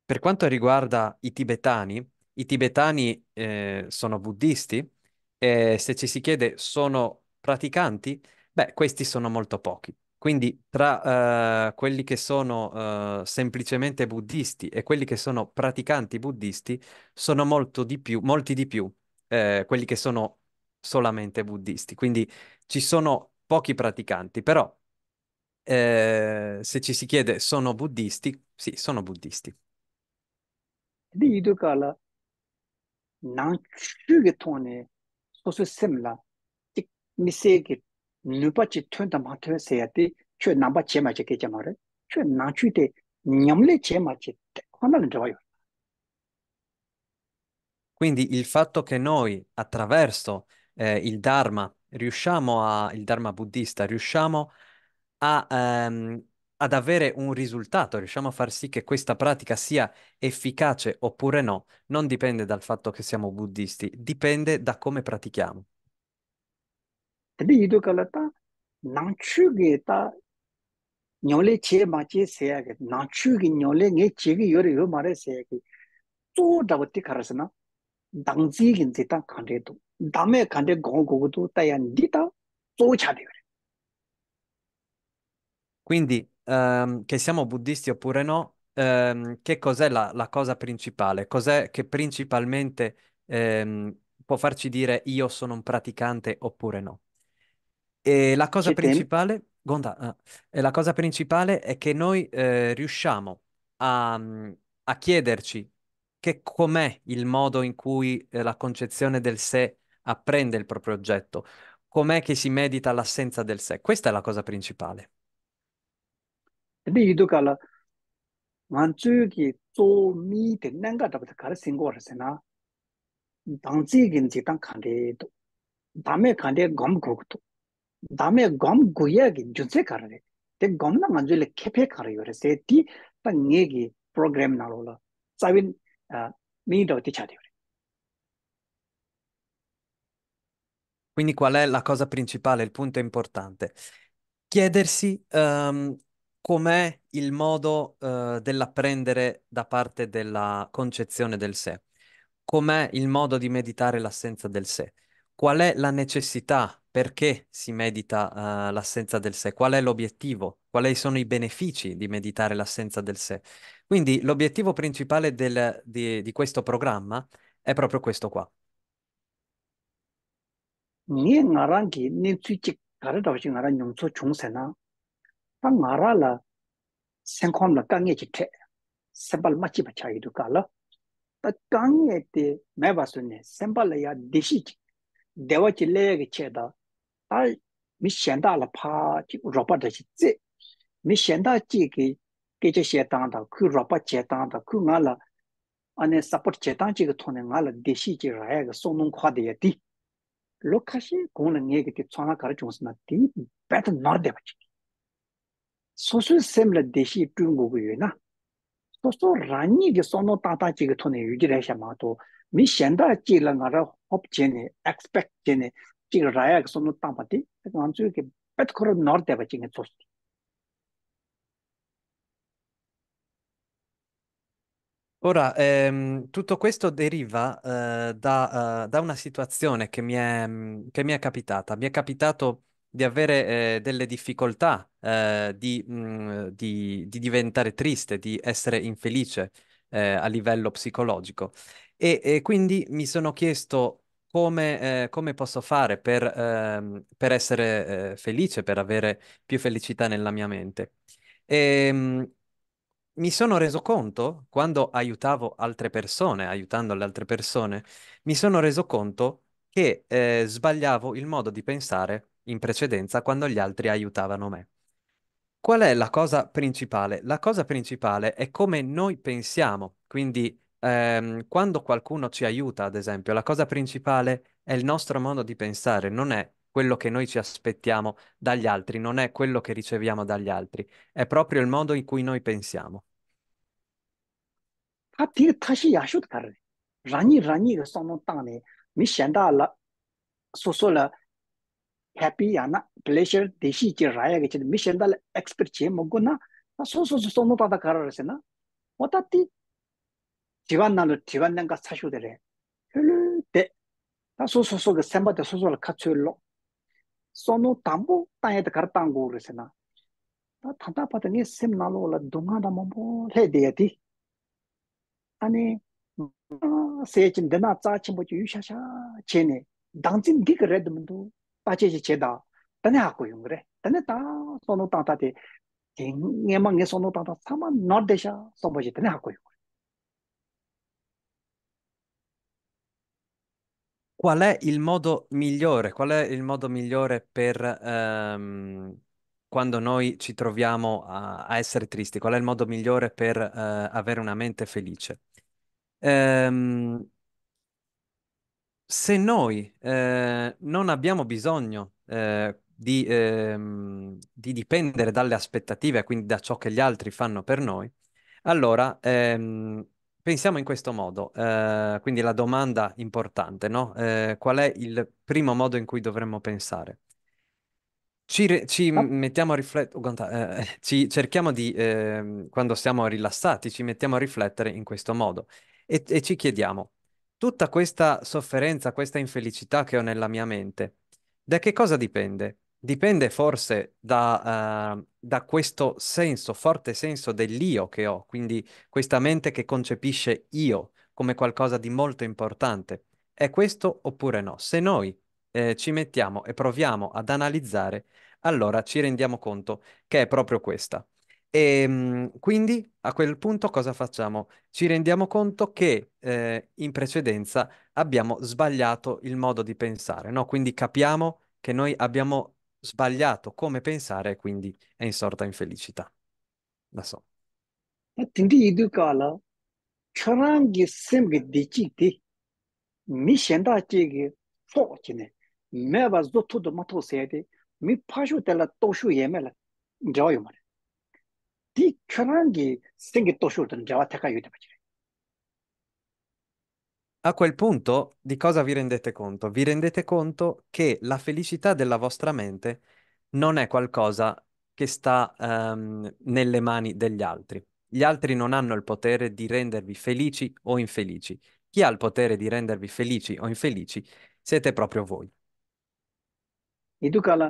Per quanto riguarda i tibetani, i tibetani eh, sono buddisti e se ci si chiede sono praticanti, beh, questi sono molto pochi. Quindi tra uh, quelli che sono uh, semplicemente buddisti e quelli che sono praticanti buddisti sono molto di più, molti di più eh, quelli che sono solamente buddisti. Quindi ci sono pochi praticanti, però eh, se ci si chiede sono buddisti, sì, sono buddisti. Di Idukala, non c'è che tone, so se sembra, mi nupa chi tun ta ma se ya ti chwe namba che ma che ke che ma re chwe na chu te nyamle che ma che te quando le trovo quindi il fatto che noi attraverso eh, il dharma riusciamo a il dharma buddista riusciamo a ehm, ad avere un risultato, riusciamo a far sì che questa pratica sia efficace oppure no, non dipende dal fatto che siamo buddisti, dipende da come pratichiamo. 근데 이도 갈았다 낭추게 다 녀레 제 마치 세야게 낭추기 녀레 네 제기 요래 요 말에 세야게 또 다버티 가르스나 당지긴 데이터 칸데도 담에 칸데 고고도 따얀 디타 또 차데요 Quindi, um, che siamo buddisti oppure no, um, che cos'è la, la, cosa principale? Cos'è che principalmente um, può farci dire io sono un praticante oppure no? E la cosa C'è principale, Gonda, ah, e la cosa principale è che noi eh, riusciamo a, mm, a chiederci che com'è il modo in cui eh, la concezione del sé apprende il proprio oggetto, com'è che si medita l'assenza del sé. Questa è la cosa principale. Di la wanchu ki zo mi de nanga da ba ka sing na dang gin ji dang kan dame kan gom go to 다음에 검 고야기 주체 가르게 데 검나 만줄레 케페 가르요레 세티 빵예기 프로그램 나로라 자빈 미도 티차디요 Quindi qual è la cosa principale, il punto importante? Chiedersi um, com'è il modo uh, dell'apprendere da parte della concezione del sé, com'è il modo di meditare l'assenza del sé qual è la necessità? Perché si medita uh, l'assenza del sé? Qual è l'obiettivo? Quali sono i benefici di meditare l'assenza del sé? Quindi l'obiettivo principale del, di, di questo programma è proprio questo qua. Ni nga rangi ni tsui chik kare dawashi nga rangi nyungso chungse na ta nga ra la senkhom la kange chi che sembal machi bachayi du ka la ta kange te me basu ne sembal ya deshi dewa chi che da ta mi shenda la pa chi ropa da chi tse mi shenda chi ki kecha she ku ropa che ku nga la ane sapot che tang chi nga la deshi chi raya ki song nung di lo gong ki ti tsona kar chung di bata nor dewa chi so su sem deshi tu ngu na so so ki song nung chi ki thone yu ji raya sha ma to mi shenda chi la nga ra hop chene, expect chene, chi raya ka sonu tangpa di, nga nzu ki bet koro nor deba chi nga tsos. Ora, ehm, tutto questo deriva eh, da, eh, da, una situazione che mi, è, che mi è capitata. Mi è capitato di avere eh, delle difficoltà, eh, di, mh, mm, di, di, diventare triste, di essere infelice eh, a livello psicologico. E, e quindi mi sono chiesto come, eh, come posso fare per, ehm, per essere eh, felice, per avere più felicità nella mia mente. E, ehm, mi sono reso conto, quando aiutavo altre persone, aiutando le altre persone, mi sono reso conto che eh, sbagliavo il modo di pensare in precedenza quando gli altri aiutavano me. Qual è la cosa principale? La cosa principale è come noi pensiamo, quindi ehm, quando qualcuno ci aiuta, ad esempio, la cosa principale è il nostro modo di pensare, non è quello che noi ci aspettiamo dagli altri, non è quello che riceviamo dagli altri, è proprio il modo in cui noi pensiamo. 다 뒤에 다시 야쇼도 다르네. 라니 라니를 써놓은 땅에 미션다라 소소라 해피야나 플레셔 대시지 라야게치 미션다라 엑스퍼트 제 먹고나 소소소 써놓다다 가라르세나 어따띠 지반 나는 지반 낸가 사슈데레 헐데 다 소소소 그 셈바데 소소를 카츠일로 소노 담보 땅에다 갈땅 고르세나 다 탄다파데 니 셈나로라 동안다 몸보 헤데야디 아니 세진 데나 짜친 뭐지 유샤샤 제네 당진 기그레드문도 빠제지 제다 다네 하고 용 그래 다네 다 소노 땅다데 땡 예망에 소노 땅다 사만 너데샤 소보지 다네 하고 용 Qual è il modo migliore? Qual è il modo migliore per ehm, quando noi ci troviamo a, a, essere tristi? Qual è il modo migliore per eh, avere una mente felice? Ehm, se noi eh, non abbiamo bisogno eh, di, ehm, di, dipendere dalle aspettative, quindi da ciò che gli altri fanno per noi, allora ehm, Pensiamo in questo modo, eh, quindi la domanda importante, no? eh, qual è il primo modo in cui dovremmo pensare? Ci, re- ci oh. mettiamo a riflettere, oh, eh, eh, ci cerchiamo di, ehm, quando siamo rilassati, ci mettiamo a riflettere in questo modo e, e ci chiediamo, tutta questa sofferenza, questa infelicità che ho nella mia mente, da che cosa dipende? Dipende forse da, eh, da questo senso, forte senso dell'io che ho, quindi questa mente che concepisce io come qualcosa di molto importante. È questo oppure no? Se noi eh, ci mettiamo e proviamo ad analizzare, allora ci rendiamo conto che è proprio questa. E ehm, quindi a quel punto cosa facciamo? Ci rendiamo conto che eh, in precedenza abbiamo sbagliato il modo di pensare, no? Quindi capiamo che noi abbiamo sbagliato come pensare e quindi è in sorta infelicità. La so. Tindi idu kaala, charangi semgi dechik di, mi shenda chigi fok me va zotu do mato sayade, mi pashu tela toshu yeme la, jawa yomare. Di charangi semgi toshu dan jawa teka yude a quel punto di cosa vi rendete conto? Vi rendete conto che la felicità della vostra mente non è qualcosa che sta um, nelle mani degli altri. Gli altri non hanno il potere di rendervi felici o infelici. Chi ha il potere di rendervi felici o infelici siete proprio voi. Educala,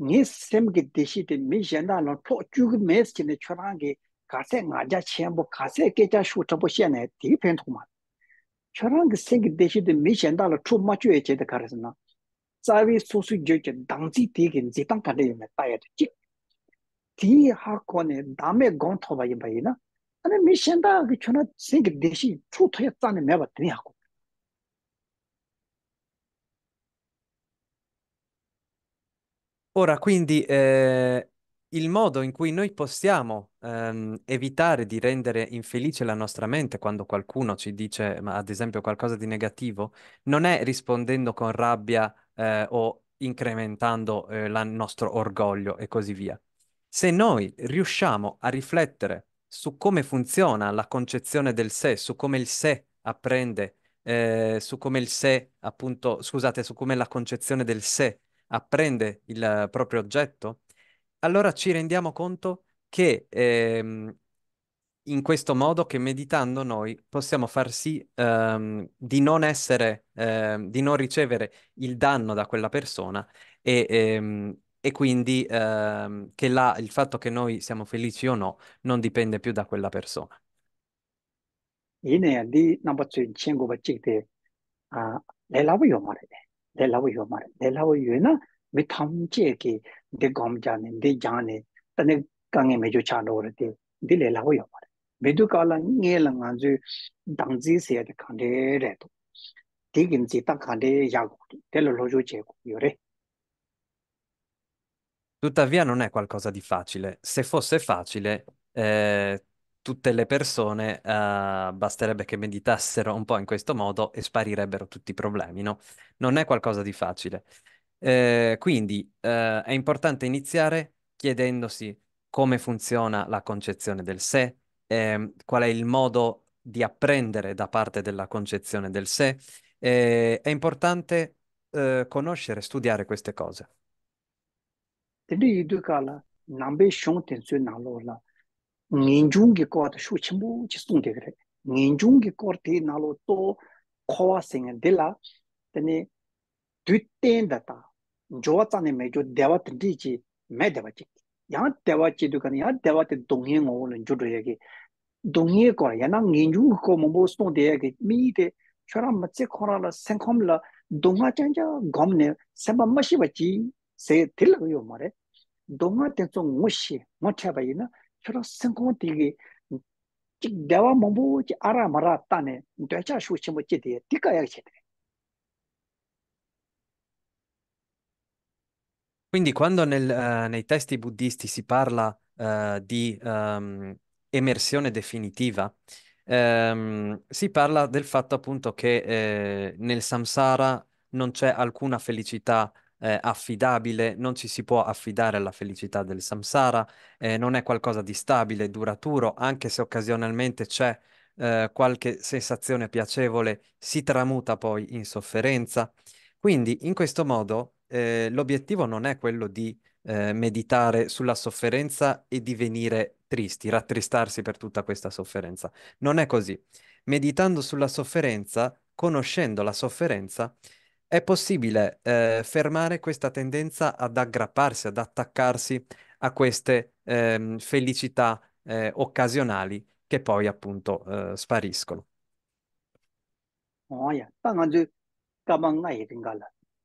ni semge deshi te mi jenda no to chug mes chine kase ngaja chembo kase kecha chorang ge sing de shi de mi shen da la chu ma chu ye che de kar sa na sa wi su su ge ge dang ji de ge ji dang ka de me ta ye Ora, quindi, eh, il modo in cui noi possiamo ehm, evitare di rendere infelice la nostra mente quando qualcuno ci dice, ma ad esempio, qualcosa di negativo, non è rispondendo con rabbia eh, o incrementando eh, il nostro orgoglio e così via. Se noi riusciamo a riflettere su come funziona la concezione del sé, su come il sé apprende, eh, su come il sé, appunto, scusate, su come la concezione del sé apprende il eh, proprio oggetto, allora ci rendiamo conto che ehm, in questo modo che meditando noi possiamo far sì ehm, di non essere, ehm, di non ricevere il danno da quella persona e, ehm, e quindi ehm, che la, il fatto che noi siamo felici o no non dipende più da quella persona. 이내에 네 넘버 2 친구가 찍대 아 내라고 요 말해 내라고 요 말해 내라고 요나 미탐지에게 de gom jane, de jane, tane kange mejo chano wara de, de le lago yo wara. Medu kaala nge la ngan zu dangzi siya de kande re to. De ginzi ta kande ya gukdi, de lo lojo che gukyo re. Tuttavia non è qualcosa di facile. Se fosse facile, eh, tutte le persone eh, basterebbe che meditassero un po' in questo modo e sparirebbero tutti i problemi, no? Non è qualcosa di facile. Eh, quindi eh, è importante iniziare chiedendosi come funziona la concezione del sé, ehm, qual è il modo di apprendere da parte della concezione del sé. Eh, è importante eh, conoscere, studiare queste cose. Tende yudu ka la nambe shiong tensui nang la ngenjung ki kwa ta shu chimbo chi sung la tene du ten da ta jawatsaani mei jo deva tanti chi mei deva chi yaa deva chi dukaani yaa deva ti dungye nguu lan judu yaa ki dungye kora yaa naa ngenyu nguu koo mungbuu sunu de yaa ki mii de chora matse khora la sengkhoma la dunga chancha ghaamne sabba masi wa chi se kuyo dunga bayi chora chik chi mara chi de tika Quindi quando nel, eh, nei testi buddisti si parla eh, di um, emersione definitiva, ehm, si parla del fatto appunto che eh, nel samsara non c'è alcuna felicità eh, affidabile, non ci si può affidare alla felicità del samsara, eh, non è qualcosa di stabile, duraturo, anche se occasionalmente c'è eh, qualche sensazione piacevole, si tramuta poi in sofferenza. Quindi in questo modo eh, l'obiettivo non è quello di eh, meditare sulla sofferenza e divenire tristi, rattristarsi per tutta questa sofferenza. Non è così. Meditando sulla sofferenza, conoscendo la sofferenza, è possibile eh, fermare questa tendenza ad aggrapparsi, ad attaccarsi a queste ehm, felicità eh, occasionali che poi appunto eh, spariscono. Oh, yeah.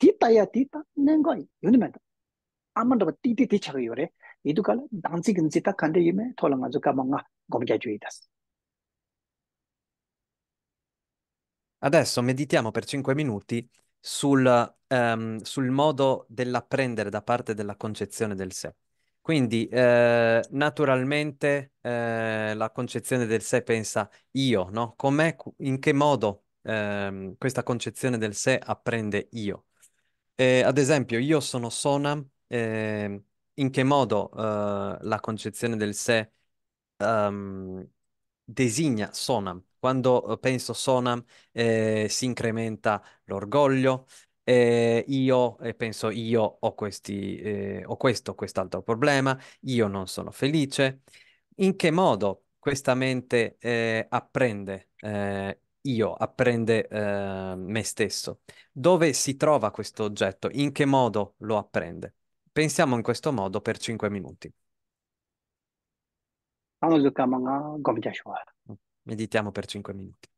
디타야 디타 낸거이 요네면 아만도 디디 디차가 요래 이두갈 단지 근지타 칸데 예메 톨랑아 주카 망가 고비게 주이다스 Adesso meditiamo per 5 minuti sul, um, sul modo dell'apprendere da parte della concezione del sé. Quindi, eh, naturalmente, eh, la concezione del sé pensa io, no? Com'è, in che modo eh, questa concezione del sé apprende io? Eh, ad esempio, io sono Sona, eh, in che modo eh, la concezione del sé ehm, designa Sonam? Quando eh, penso Sonam eh, si incrementa l'orgoglio, eh, io penso io ho, questi, ho questo, quest'altro problema, io non sono felice. In che modo questa mente apprende io, apprende eh, me stesso. Dove si trova questo oggetto? In che modo lo apprende? Pensiamo in questo modo per 5 minuti. Meditiamo per 5 minuti.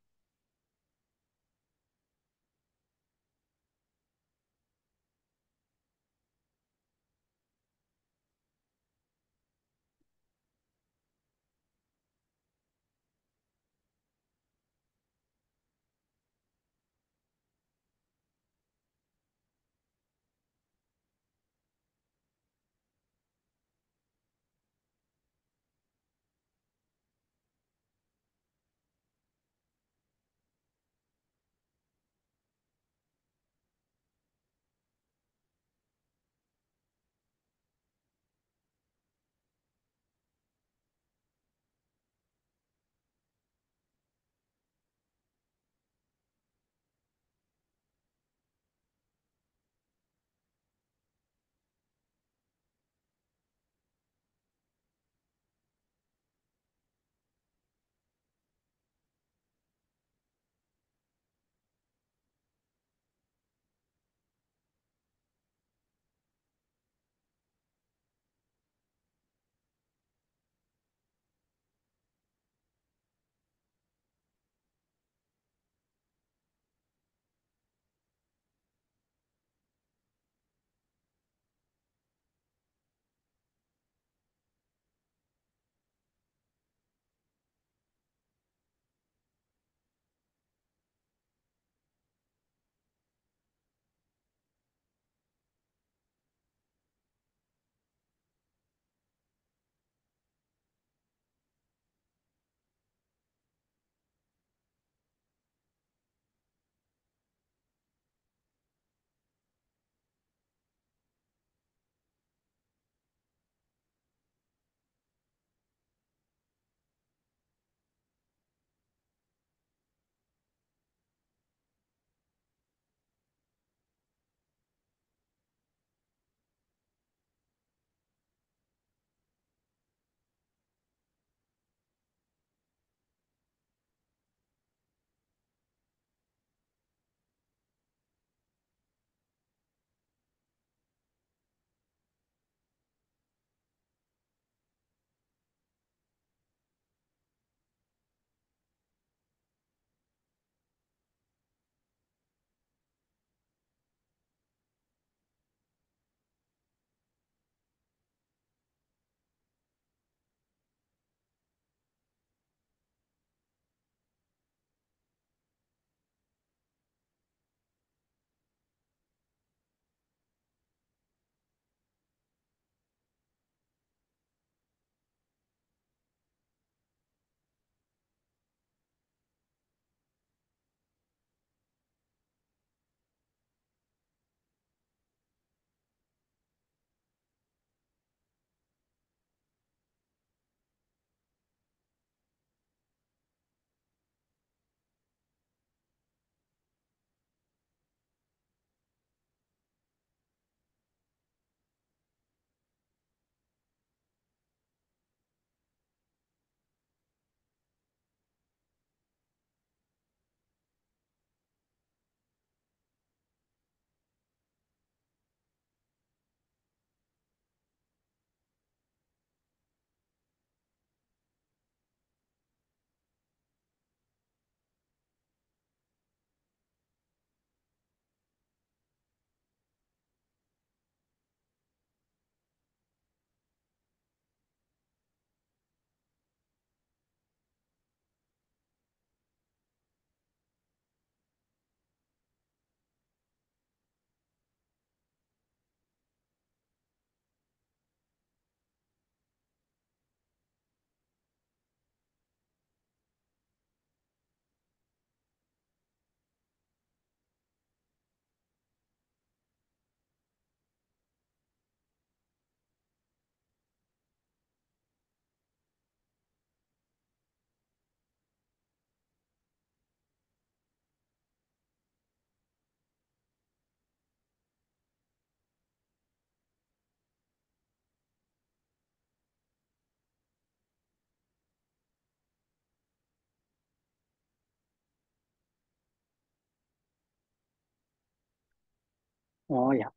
어야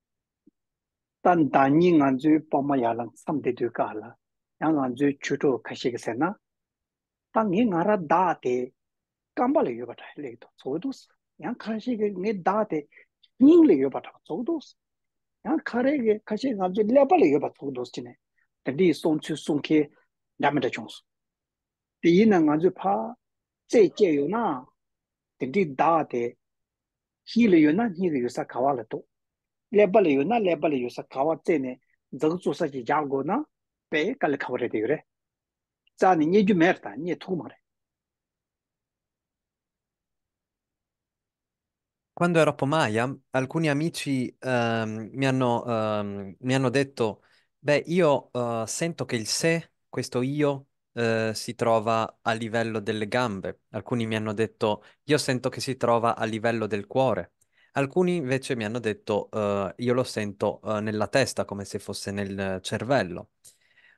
단단닝 안주 빠마야랑 섬데드 가라 양 안주 추토 카시게세나 땅이 나라 다데 깜발이 요바다 레도 소도스 양 카시게 네 다데 닝리 요바다 소도스 양 카레게 카시 안주 레발이 요바다 소도스 데디 송추 송케 파 제제요나 데디 다데 히르요나 leba le yu na leba le yu sa kawa tse ne zang zu sa ki yago na pe ka le kawa re de yu re. Tsa ni nye ju mer ta, nye tu ma re. Quando ero a Pomaia, alcuni amici ehm, mi hanno, ehm, mi hanno detto, beh, io eh, sento che il se, questo io, eh, si trova a livello delle gambe. Alcuni mi hanno detto, io sento che si trova a livello del cuore. Alcuni invece mi hanno detto eh, io lo sento eh, nella testa come se fosse nel cervello.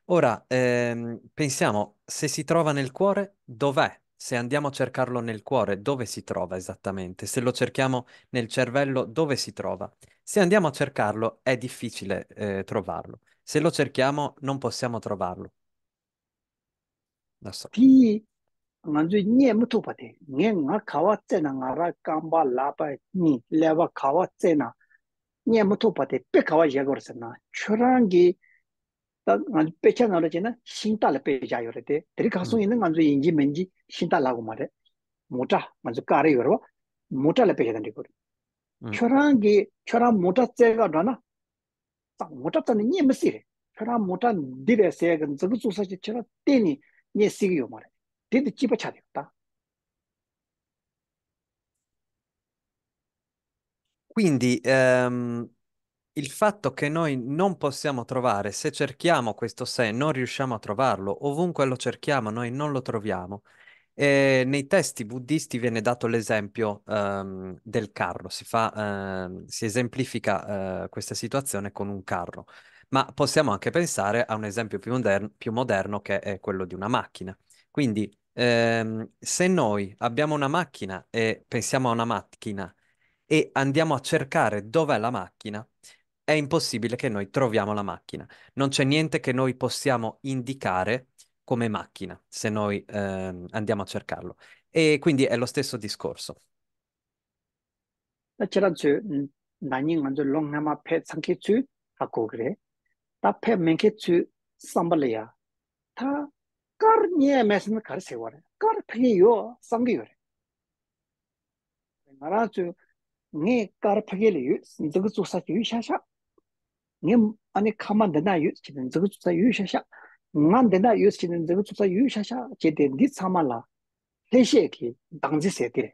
Ora, ehm, pensiamo, se si trova nel cuore, dov'è? Se andiamo a cercarlo nel cuore, dove si trova esattamente? Se lo cerchiamo nel cervello, dove si trova? Se andiamo a cercarlo, è difficile eh, trovarlo. Se lo cerchiamo, non possiamo trovarlo. Lo so. Ti, nganzu nye mutu pate, nye nga kawa tsena nga ra kamba lapa ni lewa kawa tsena, nye mutu pate pe kawa yagor sena, 디디 집어쳐야 되겠다. Quindi ehm, il fatto che noi non possiamo trovare, se cerchiamo questo sé, non riusciamo a trovarlo, ovunque lo cerchiamo, noi non lo troviamo. E nei testi buddisti viene dato l'esempio ehm, del carro, si, fa, ehm, si esemplifica eh, questa situazione con un carro, ma possiamo anche pensare a un esempio più, moder- più moderno che è quello di una macchina. Quindi, ehm, se noi abbiamo una macchina e pensiamo a una macchina e andiamo a cercare dov'è la macchina, è impossibile che noi troviamo la macchina. Non c'è niente che noi possiamo indicare come macchina se noi ehm, andiamo a cercarlo. E quindi è lo stesso discorso. Eh, c'era 주 nye mēsīn kār sēwā rē, kār pīngi yō sāngi yō rē. Ngā rā tsū, ngē kār pīngi lī yō, nzaga tsūk sā yō shā shā. Ngē āni kāma dēnā yō, chidē nzaga tsūk sā yō shā shā. Ngā dēnā yō, chidē nzaga tsūk sā yō shā shā, chidē ndī tsāma lā, lē shē kī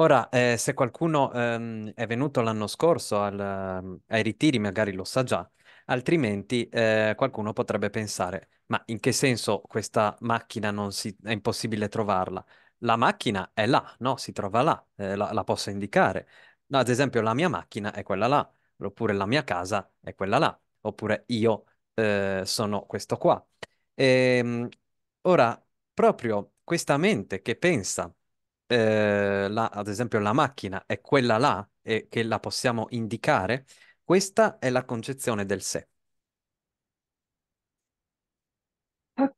Ora, eh, se qualcuno ehm, è venuto l'anno scorso al, ehm, ai ritiri, magari lo sa già, altrimenti eh, qualcuno potrebbe pensare, ma in che senso questa macchina si... è impossibile trovarla? La macchina è là, no? Si trova là, eh, la, la posso indicare. No, ad esempio la mia macchina è quella là, oppure la mia casa è quella là, oppure io eh, sono questo qua. E, ehm, ora, proprio questa mente che pensa, eh, la, ad esempio la macchina è quella là e che la possiamo indicare, questa è la concezione del sé.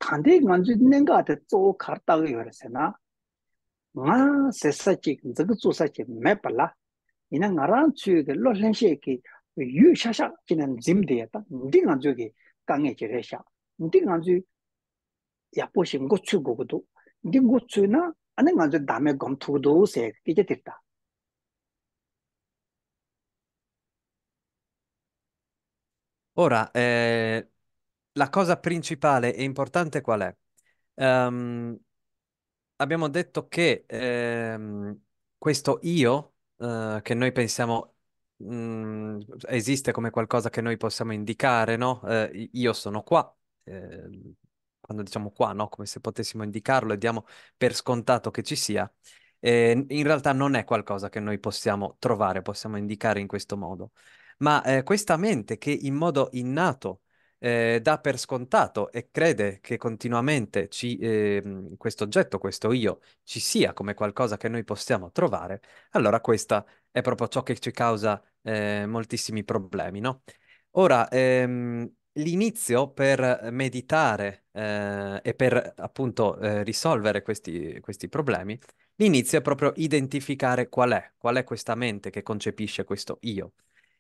간데이 만주는가 때 쪼카르다고 이랬으나 나 세사치 저거 조사치 매발라 이나 나랑 주게 로렌시에게 유샤샤 지는 짐데야다 니가 간주게 강에 지레샤 니가 간주 야포신 고추 고고도 니 고추나 아니 간주 담에 검투도 세 이제 됐다 Ora, eh, la cosa principale e importante qual è? Ehm, abbiamo detto che ehm, questo io eh, che noi pensiamo mh, mm, esiste come qualcosa che noi possiamo indicare, no? Eh, io sono qua, eh, quando diciamo qua, no? Come se potessimo indicarlo e diamo per scontato che ci sia. Eh, in realtà non è qualcosa che noi possiamo trovare, possiamo indicare in questo modo ma eh, questa mente che in modo innato eh, dà per scontato e crede che continuamente ci, eh, questo oggetto, questo io, ci sia come qualcosa che noi possiamo trovare, allora questa è proprio ciò che ci causa eh, moltissimi problemi, no? Ora, ehm, l'inizio per meditare eh, e per appunto eh, risolvere questi, questi problemi, l'inizio è proprio identificare qual è, qual è questa mente che concepisce questo io.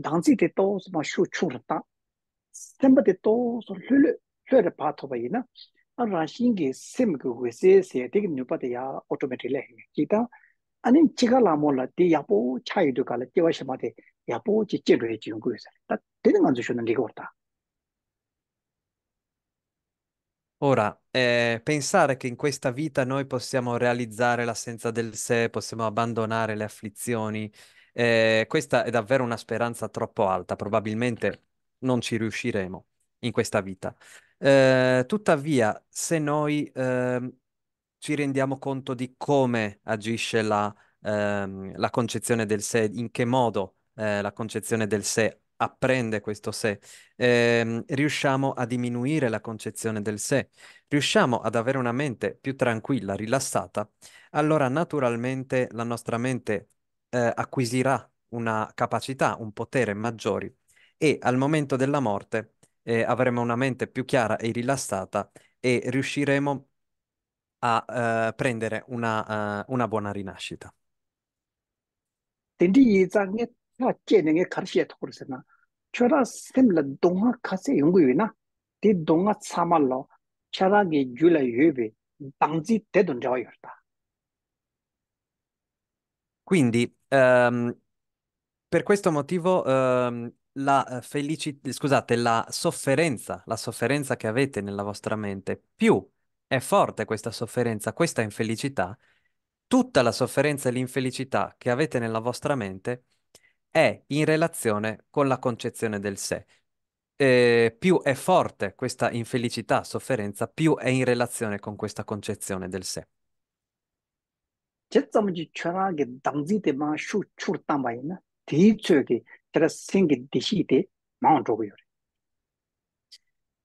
dāngzī tē tō sō mā shū chū rā tā, sēmbā tē tō sō lū lū, lū rā pā tō bā yī na, ā rāshīng kī sēm kī hui sē sē, tē kī nūpa tē yā automatic lē hī, kī tā, ā nī chikā lā mō lā tē yā pō chā yī dō kā lā, tē wā shī mā tē yā pō chī chē rō yā chī yung kū yī sā, tā tē nī ngā dzū shū nā rī kō rā Ora, eh, pensare che in questa vita noi possiamo realizzare l'assenza del sé, possiamo abbandonare le afflizioni, eh, questa è davvero una speranza troppo alta, probabilmente non ci riusciremo in questa vita. Eh, tuttavia, se noi eh, ci rendiamo conto di come agisce la, ehm, la concezione del sé, in che modo eh, la concezione del sé apprende questo sé, eh, riusciamo a diminuire la concezione del sé, riusciamo ad avere una mente più tranquilla, rilassata, allora naturalmente la nostra mente eh, acquisirà una capacità, un potere maggiori e al momento della morte eh, avremo una mente più chiara e rilassata e riusciremo a eh, prendere una, uh, una buona rinascita. Tendi i zange ta jene nge karshiya tokorse na, chora semla donga kase yunguwe na, di donga tsama lo, chara ge gyula yuebe, bangzi dedon jawa yorta. Quindi, ehm, per questo motivo, ehm, la eh, felicità, scusate, la sofferenza, la sofferenza che avete nella vostra mente, più è forte questa sofferenza, questa infelicità, tutta la sofferenza e l'infelicità che avete nella vostra mente è in relazione con la concezione del sé. E eh, più è forte questa infelicità, sofferenza, più è in relazione con questa concezione del sé che tsam ji chora ge dangzi te ma shu chur tam ba yin ti chö ge tra di shi te ma on jo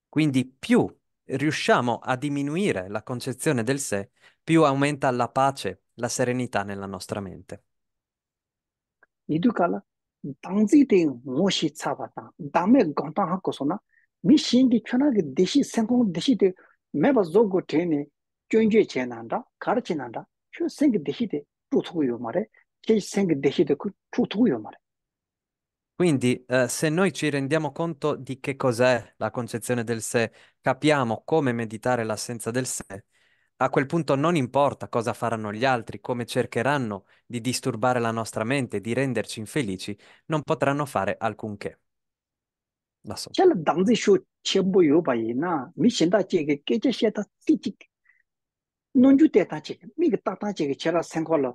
quindi più riusciamo a diminuire la concezione del sé più aumenta la pace la serenità nella nostra mente idukala dangzi te mo shi cha ba ta dame gon ta ha ko so na mi shin gi chona ge de te me ba zo go che nan kar che nan kyo sengi dehi de tutugu yo mare, kei sengi dehi de tutugu yo mare. Quindi, eh, se noi ci rendiamo conto di che cos'è la concezione del sé, capiamo come meditare l'assenza del sé, a quel punto non importa cosa faranno gli altri, come cercheranno di disturbare la nostra mente, di renderci infelici, non potranno fare alcunché. La so nonju te ta chi mi ge ta ta chi ge chera sen la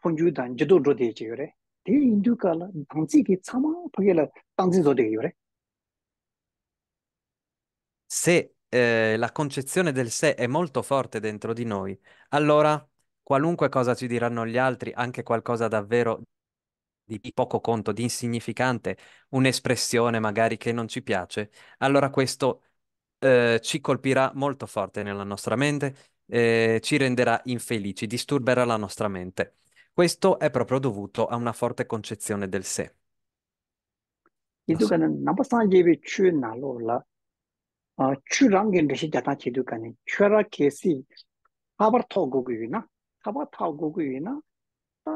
pon ju dan je do do de chi yore de indu ka la dang chi ge chama pa ge la dang zin yore se eh, la concezione del sé è molto forte dentro di noi allora qualunque cosa ci diranno gli altri anche qualcosa davvero di poco conto, di insignificante, un'espressione magari che non ci piace, allora questo eh, ci colpirà molto forte nella nostra mente, eh, ci renderà infelici, disturberà la nostra mente. Questo è proprio dovuto a una forte concezione del sé. 이두가는 남바상 예비 추나로라 아 추랑겐 대시 자타 지두가니 추라 케시 하버 토고구이나 하버 토고구이나 아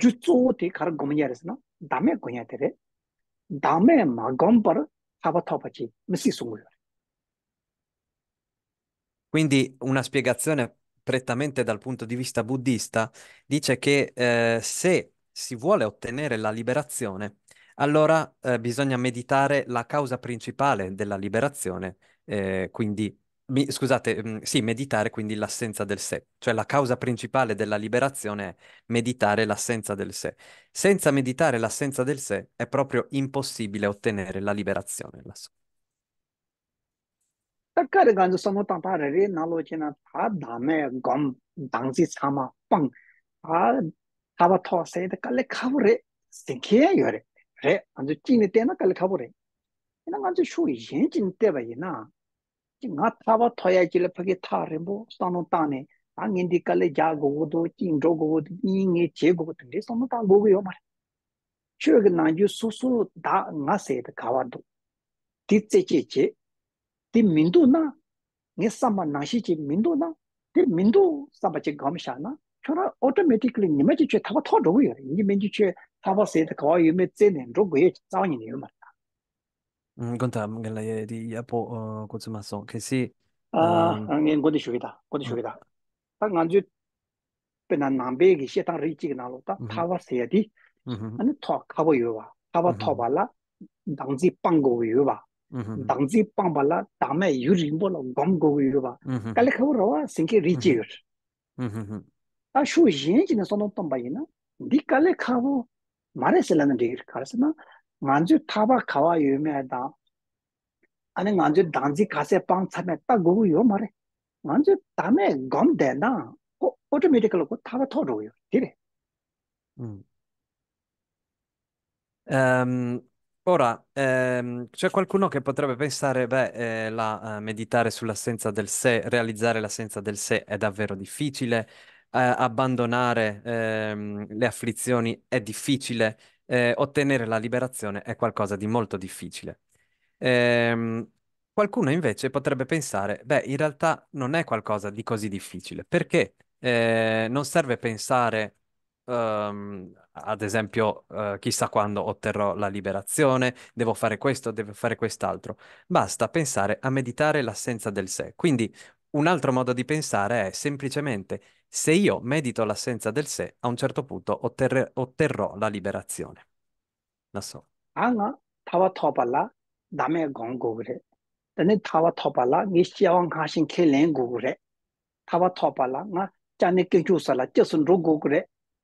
주초티 가르 고미야레스나 담에 고냐테레 담에 마검버 하버 토바치 미시 송고요 quindi una spiegazione prettamente dal punto di vista buddista dice che eh, se si vuole ottenere la liberazione, allora eh, bisogna meditare la causa principale della liberazione, eh, quindi mi, scusate, mh, mm, sì, meditare quindi l'assenza del sé, cioè la causa principale della liberazione è meditare l'assenza del sé. Senza meditare l'assenza del sé è proprio impossibile ottenere la liberazione. La Lassù. tā kārī gānyu sōnū tāṋ pārē rē nā lō chī nā tā dhā mē gōṋ dāṋ zī sā mā pāṋ tā bā tō sē tā kā lē kā pū rē sī kī yā yō rē rē gānyu chī nā tē nā kā lē kā pū rē yī nā gānyu shū yī shī nā chī nā di mindu na nge samba nashi chi mindu na di mindu samba chi gamsha na chora automatically nima chi chue taba thaw dhugu yore nji mindu chue taba seta kawa yume tse nen dhugu ye chawa nye yume rata mm, gonta mga la ye di yapo kutsuma uh, song kisi ah, um, ah, nge mm-hmm. ngode 당지 빵발라 담에 유림볼 tāma yu rīṅbāla gāṅ gōgu yu bā, kālay khāvā rāvā saṅkī rīcī yu rī. tā shū yīñ jī na sāndaṅ tāṅ bā yī na, dī kālay khāvā, mārē śilānda dhī hir khārasi ma, ngā jū thāvā khāvā yu miyā dā, ane Ora, ehm, c'è qualcuno che potrebbe pensare, beh, eh, la, eh, meditare sull'assenza del sé, realizzare l'assenza del sé è davvero difficile, eh, abbandonare ehm, le afflizioni è difficile, eh, ottenere la liberazione è qualcosa di molto difficile. Ehm, qualcuno invece potrebbe pensare, beh, in realtà non è qualcosa di così difficile, perché eh, non serve pensare... Um, ad esempio, eh, chissà quando otterrò la liberazione, devo fare questo, devo fare quest'altro. Basta pensare a meditare l'assenza del sé. Quindi un altro modo di pensare è semplicemente se io medito l'assenza del sé, a un certo punto otterre- otterrò la liberazione. Non so. anga tawa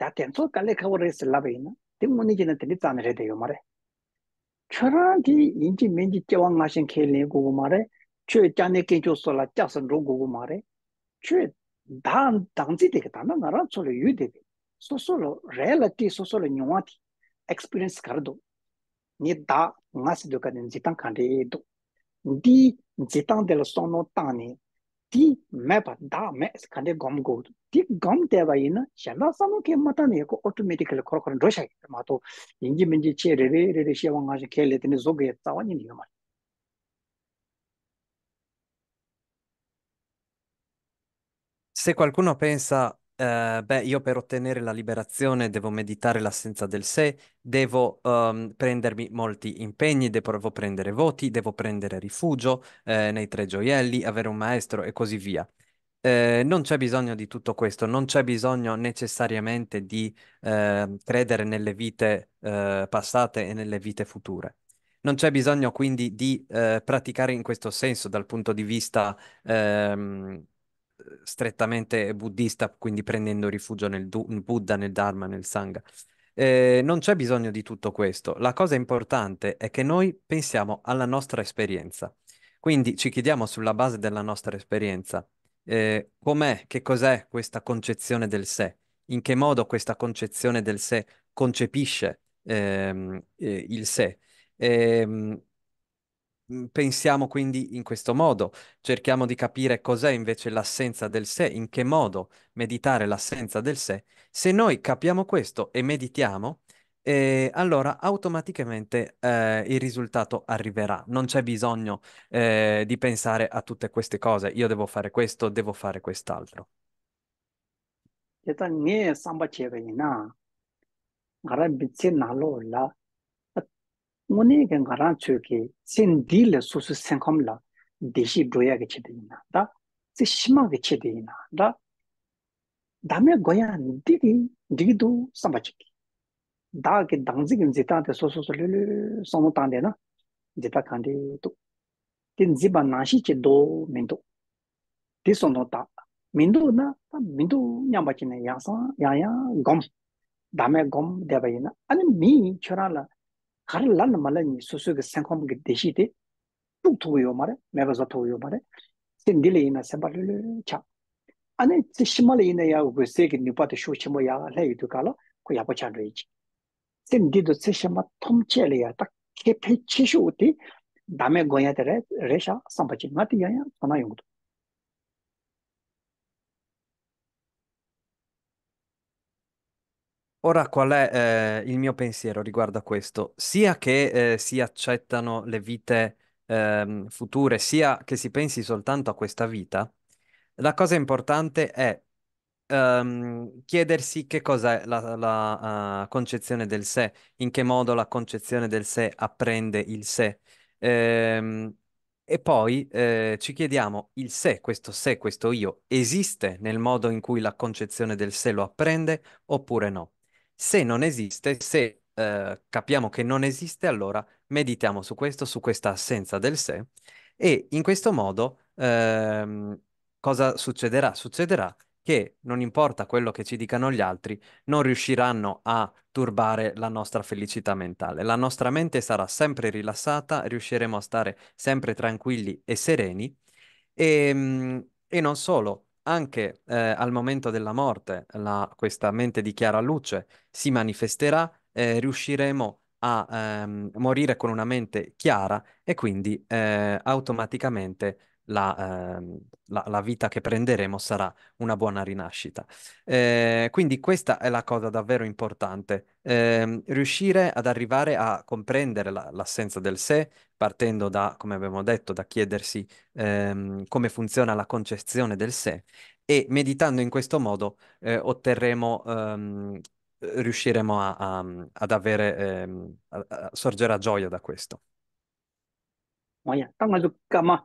tā 칼레카오레스 tsō kā lē kāwā rē sī lā bēi nō, tēng mō nē jī nā tēni tā nē rē tēyō mā rē chā rāng tī nīng jī mēng jī jā wā ngā shēng kē lē kō gō gō ti mepa, da me, kante gom go, ti gom tewa ina, shenda samu ke mata ne, ko automatically koro koro dosha ke, ma to, inji minji che re re re re shewa nga shi ke le tene zo tawa nini yo Se qualcuno pensa Eh, beh, io per ottenere la liberazione devo meditare l'assenza del sé, devo um, prendermi molti impegni, devo prendere voti, devo prendere rifugio eh, nei tre gioielli, avere un maestro e così via. Eh, non c'è bisogno di tutto questo, non c'è bisogno necessariamente di eh, credere nelle vite eh, passate e nelle vite future. Non c'è bisogno quindi di eh, praticare in questo senso dal punto di vista ehm, strettamente buddista, quindi prendendo rifugio nel, du- Buddha, nel Dharma, nel Sangha. Eh, non c'è bisogno di tutto questo. La cosa importante è che noi pensiamo alla nostra esperienza. Quindi ci chiediamo sulla base della nostra esperienza eh, com'è, che cos'è questa concezione del sé, in che modo questa concezione del sé concepisce ehm, eh, il sé. Ehm, Mhmm, pensiamo quindi in questo modo, cerchiamo di capire cos'è invece l'assenza del sé, in che modo meditare l'assenza del sé. Se noi capiamo questo e meditiamo, eh, allora automaticamente eh, il risultato arriverà. Non c'è bisogno eh, di pensare a tutte queste cose, io devo fare questo, devo fare quest'altro. Yata nye samba chebe ina, ngara bitsi nalo ngone ge ngaran chö ki sin di le su su sen kham la de shi do ya ge che de na da se shi ma ge che de na da da me go ya ni di di di du sa ba chi da ge dang ji ge ji kar lan mala ni su su ge san kom ge Ora qual è eh, il mio pensiero riguardo a questo? Sia che eh, si accettano le vite ehm, future, sia che si pensi soltanto a questa vita, la cosa importante è ehm, chiedersi che cos'è la, la uh, concezione del sé, in che modo la concezione del sé apprende il sé. Ehm, e poi eh, ci chiediamo il sé, questo sé, questo io, esiste nel modo in cui la concezione del sé lo apprende oppure no? Se non esiste, se eh, capiamo che non esiste, allora meditiamo su questo, su questa assenza del sé e in questo modo ehm, cosa succederà? Succederà che non importa quello che ci dicano gli altri, non riusciranno a turbare la nostra felicità mentale. La nostra mente sarà sempre rilassata, riusciremo a stare sempre tranquilli e sereni e, ehm, e non solo, anche eh, al momento della morte la, questa mente di chiara luce si manifesterà, eh, riusciremo a ehm, morire con una mente chiara e quindi eh, automaticamente la, eh, la, la vita che prenderemo sarà una buona rinascita. Eh, quindi questa è la cosa davvero importante, eh, riuscire ad arrivare a comprendere la, l'assenza del sé, partendo da, come abbiamo detto, da chiedersi ehm, come funziona la concezione del sé e meditando in questo modo eh, otterremo... Ehm, riusciremo a, a, ad avere, ehm, a, a, sorgerà gioia da questo. 我呀，当然就干嘛。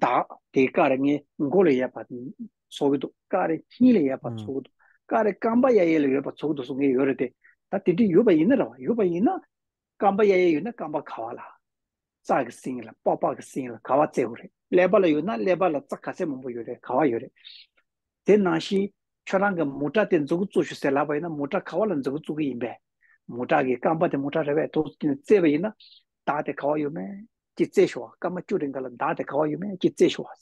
다 데카르게 고르야 파 소비도 카레 티레야 파 소도 카레 캄바야 예르 파 소도 소게 요르데 다 티티 요바 이너라 와 요바 이너 캄바야 예 이너 카와라 자그 싱이라 빠빠그 싱이라 카와 제우레 레벨 요나 레벨 착카세 몸보 요레 카와 요레 데 나시 그 모타 텐 조그 조슈세 라바이나 모타 카와란 조그 조기 임베 모타게 캄바데 모타 레베 제베이나 다데 카와 요메 chi zè shuwa, kama churin kala date kawa yume, chi zè shuwa.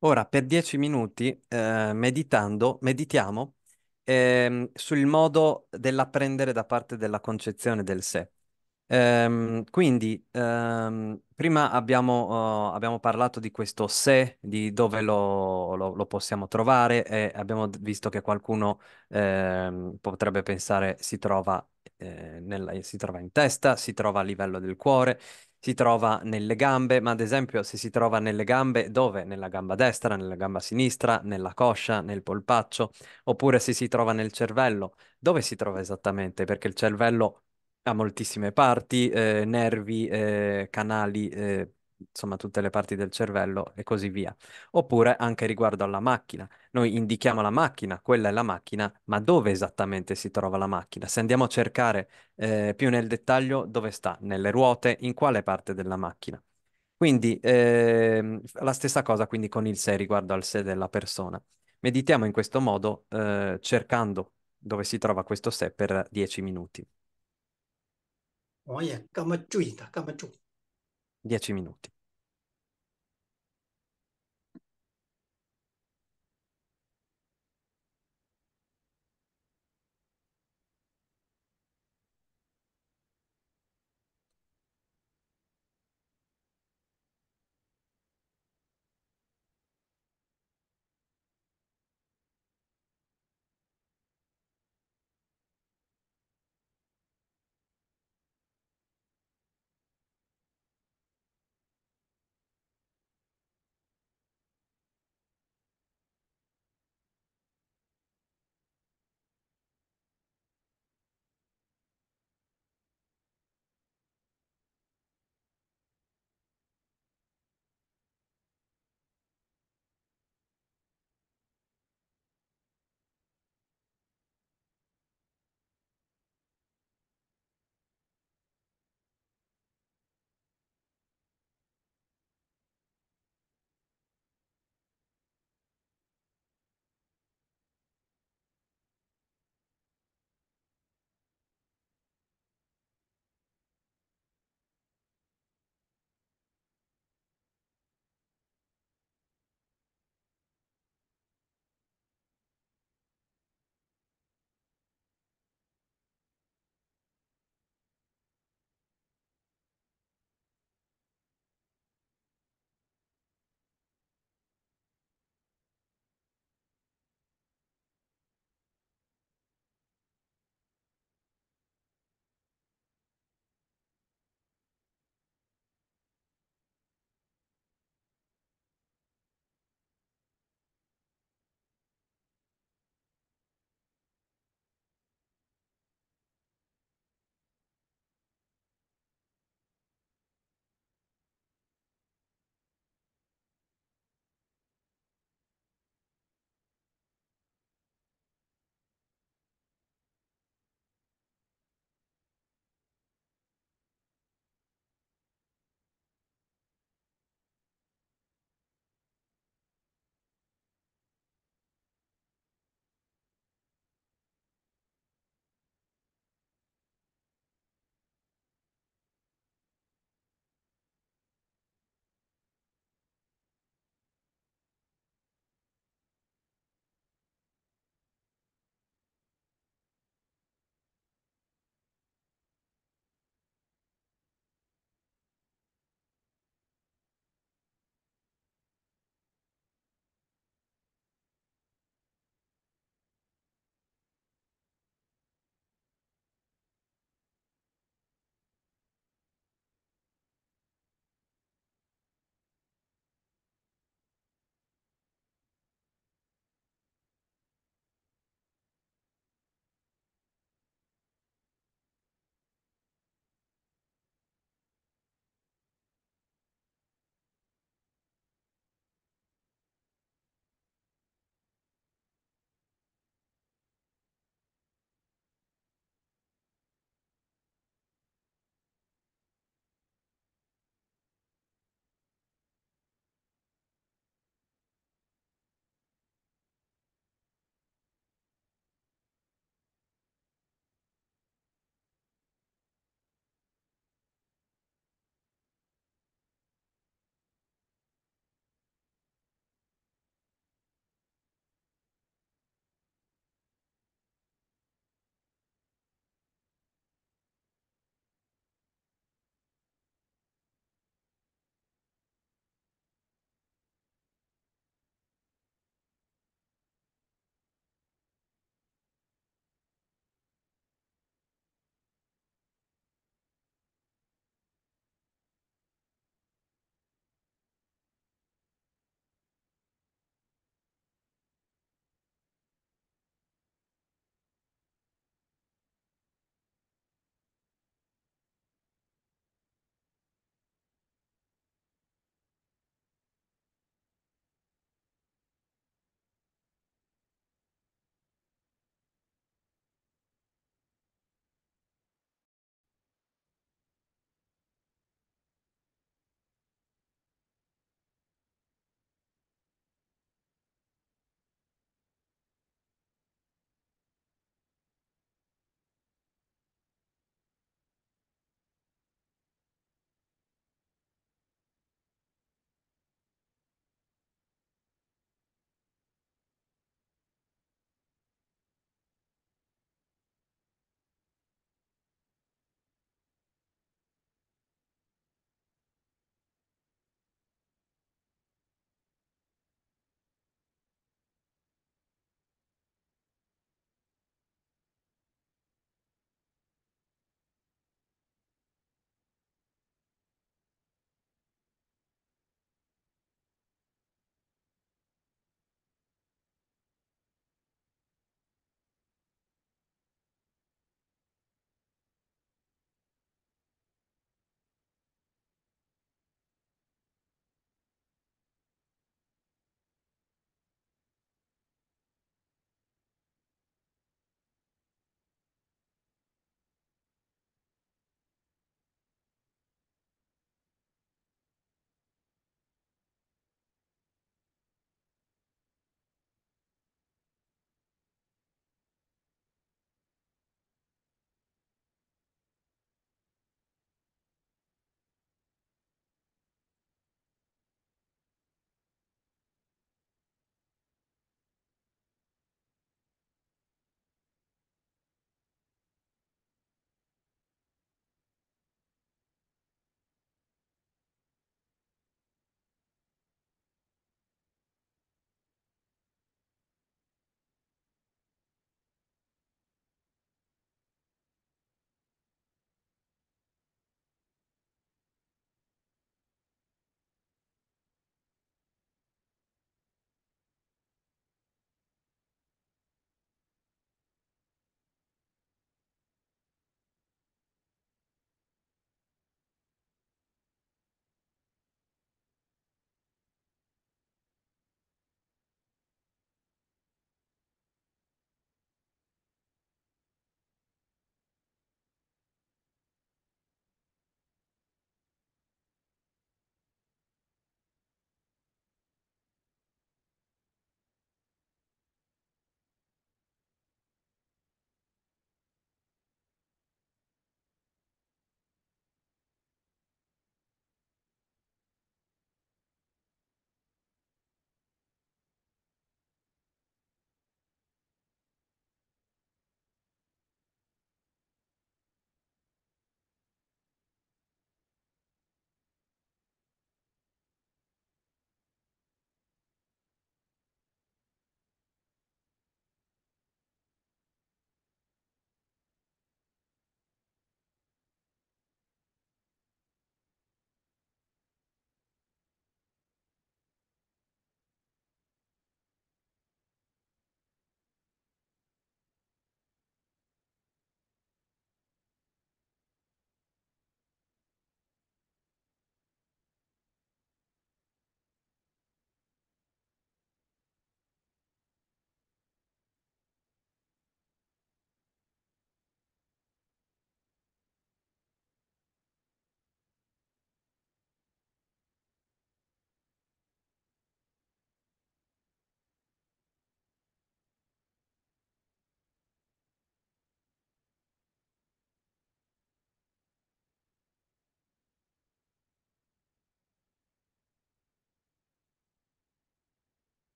Ora, per dieci minuti, eh, meditando, meditiamo eh, sul modo dell'apprendere da parte della concezione del sé. Ehm, quindi, ehm, prima abbiamo, eh, abbiamo, parlato di questo sé, di dove lo, lo, lo possiamo trovare e abbiamo visto che qualcuno eh, potrebbe pensare si trova, eh, nella, si trova in testa, si trova a livello del cuore, si trova nelle gambe, ma ad esempio se si trova nelle gambe, dove? Nella gamba destra, nella gamba sinistra, nella coscia, nel polpaccio, oppure se si trova nel cervello, dove si trova esattamente? Perché il cervello ha moltissime parti, eh, nervi, eh, canali, eh, insomma tutte le parti del cervello e così via. Oppure anche riguardo alla macchina. Noi indichiamo la macchina, quella è la macchina, ma dove esattamente si trova la macchina? Se andiamo a cercare eh, più nel dettaglio dove sta, nelle ruote, in quale parte della macchina. Quindi eh, la stessa cosa quindi con il sé riguardo al sé della persona. Meditiamo in questo modo eh, cercando dove si trova questo sé per 10 minuti. 10 minuti.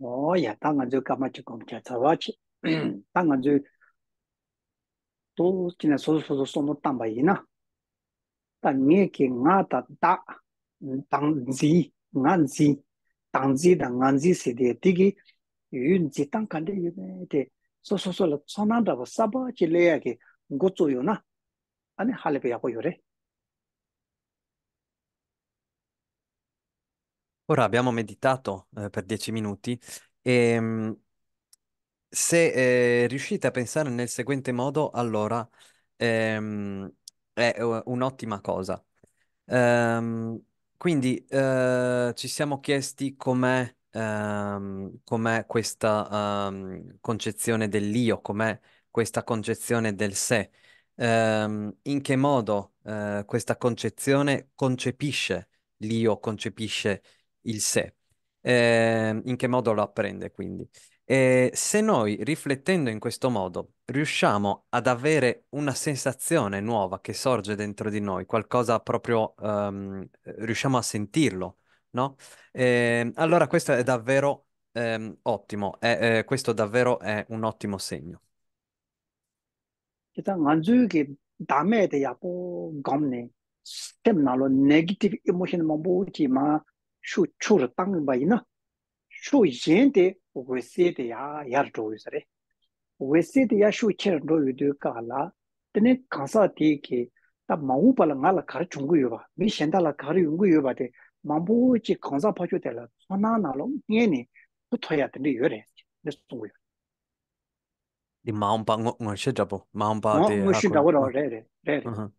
mō yā tāngānyū kāma chukkōng kia tsāwā chī, tāngānyū 소소소 chī nā sōsōsō sō nō tāmbayī 난지 tā 당난지 kī ngā tā tā, tāng 소소소로 ngāng 사바치 레야게 zī 아니 ngāng 요래. Ora abbiamo meditato eh, per dieci minuti e ehm, se eh, riuscite a pensare nel seguente modo, allora ehm, è eh, un'ottima cosa. Ehm, quindi eh, ci siamo chiesti com'è, ehm, com'è questa ehm, concezione dell'io, com'è questa concezione del sé, Ehm, in che modo eh, questa concezione concepisce l'io, concepisce il sé, eh, in che modo lo apprende quindi. E ehm, se noi riflettendo in questo modo riusciamo ad avere una sensazione nuova che sorge dentro di noi, qualcosa proprio um, riusciamo a sentirlo, no? E, ehm, allora questo è davvero um, ottimo, è, è, eh, questo davvero è un ottimo segno. 其实俺最近打咩的也不讲呢，即系那咯 negative emotion 冇冇起嘛。shū chū rā tāngi bā yinā, shū yin tē wē sē yā yā rā chōgī sā rē. Wē sē yā shū chē rā rō yu tē kā lā, tēne kānsā tē kē, tā māngū pā ngā kā rā yu kā rā yu yu tē, kānsā pā tē nā nā ngē nē, tō yā yu rē, yu. Di pā ngō shē chā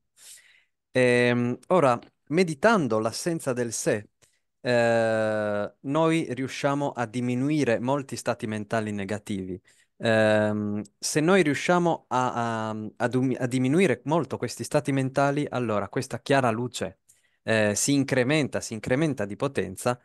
Ora, meditando l'assenza del sé, eh, noi riusciamo a diminuire molti stati mentali negativi. Eh, se noi riusciamo a, a, um, a, diminuire molto questi stati mentali, allora questa chiara luce eh, si incrementa, si incrementa di potenza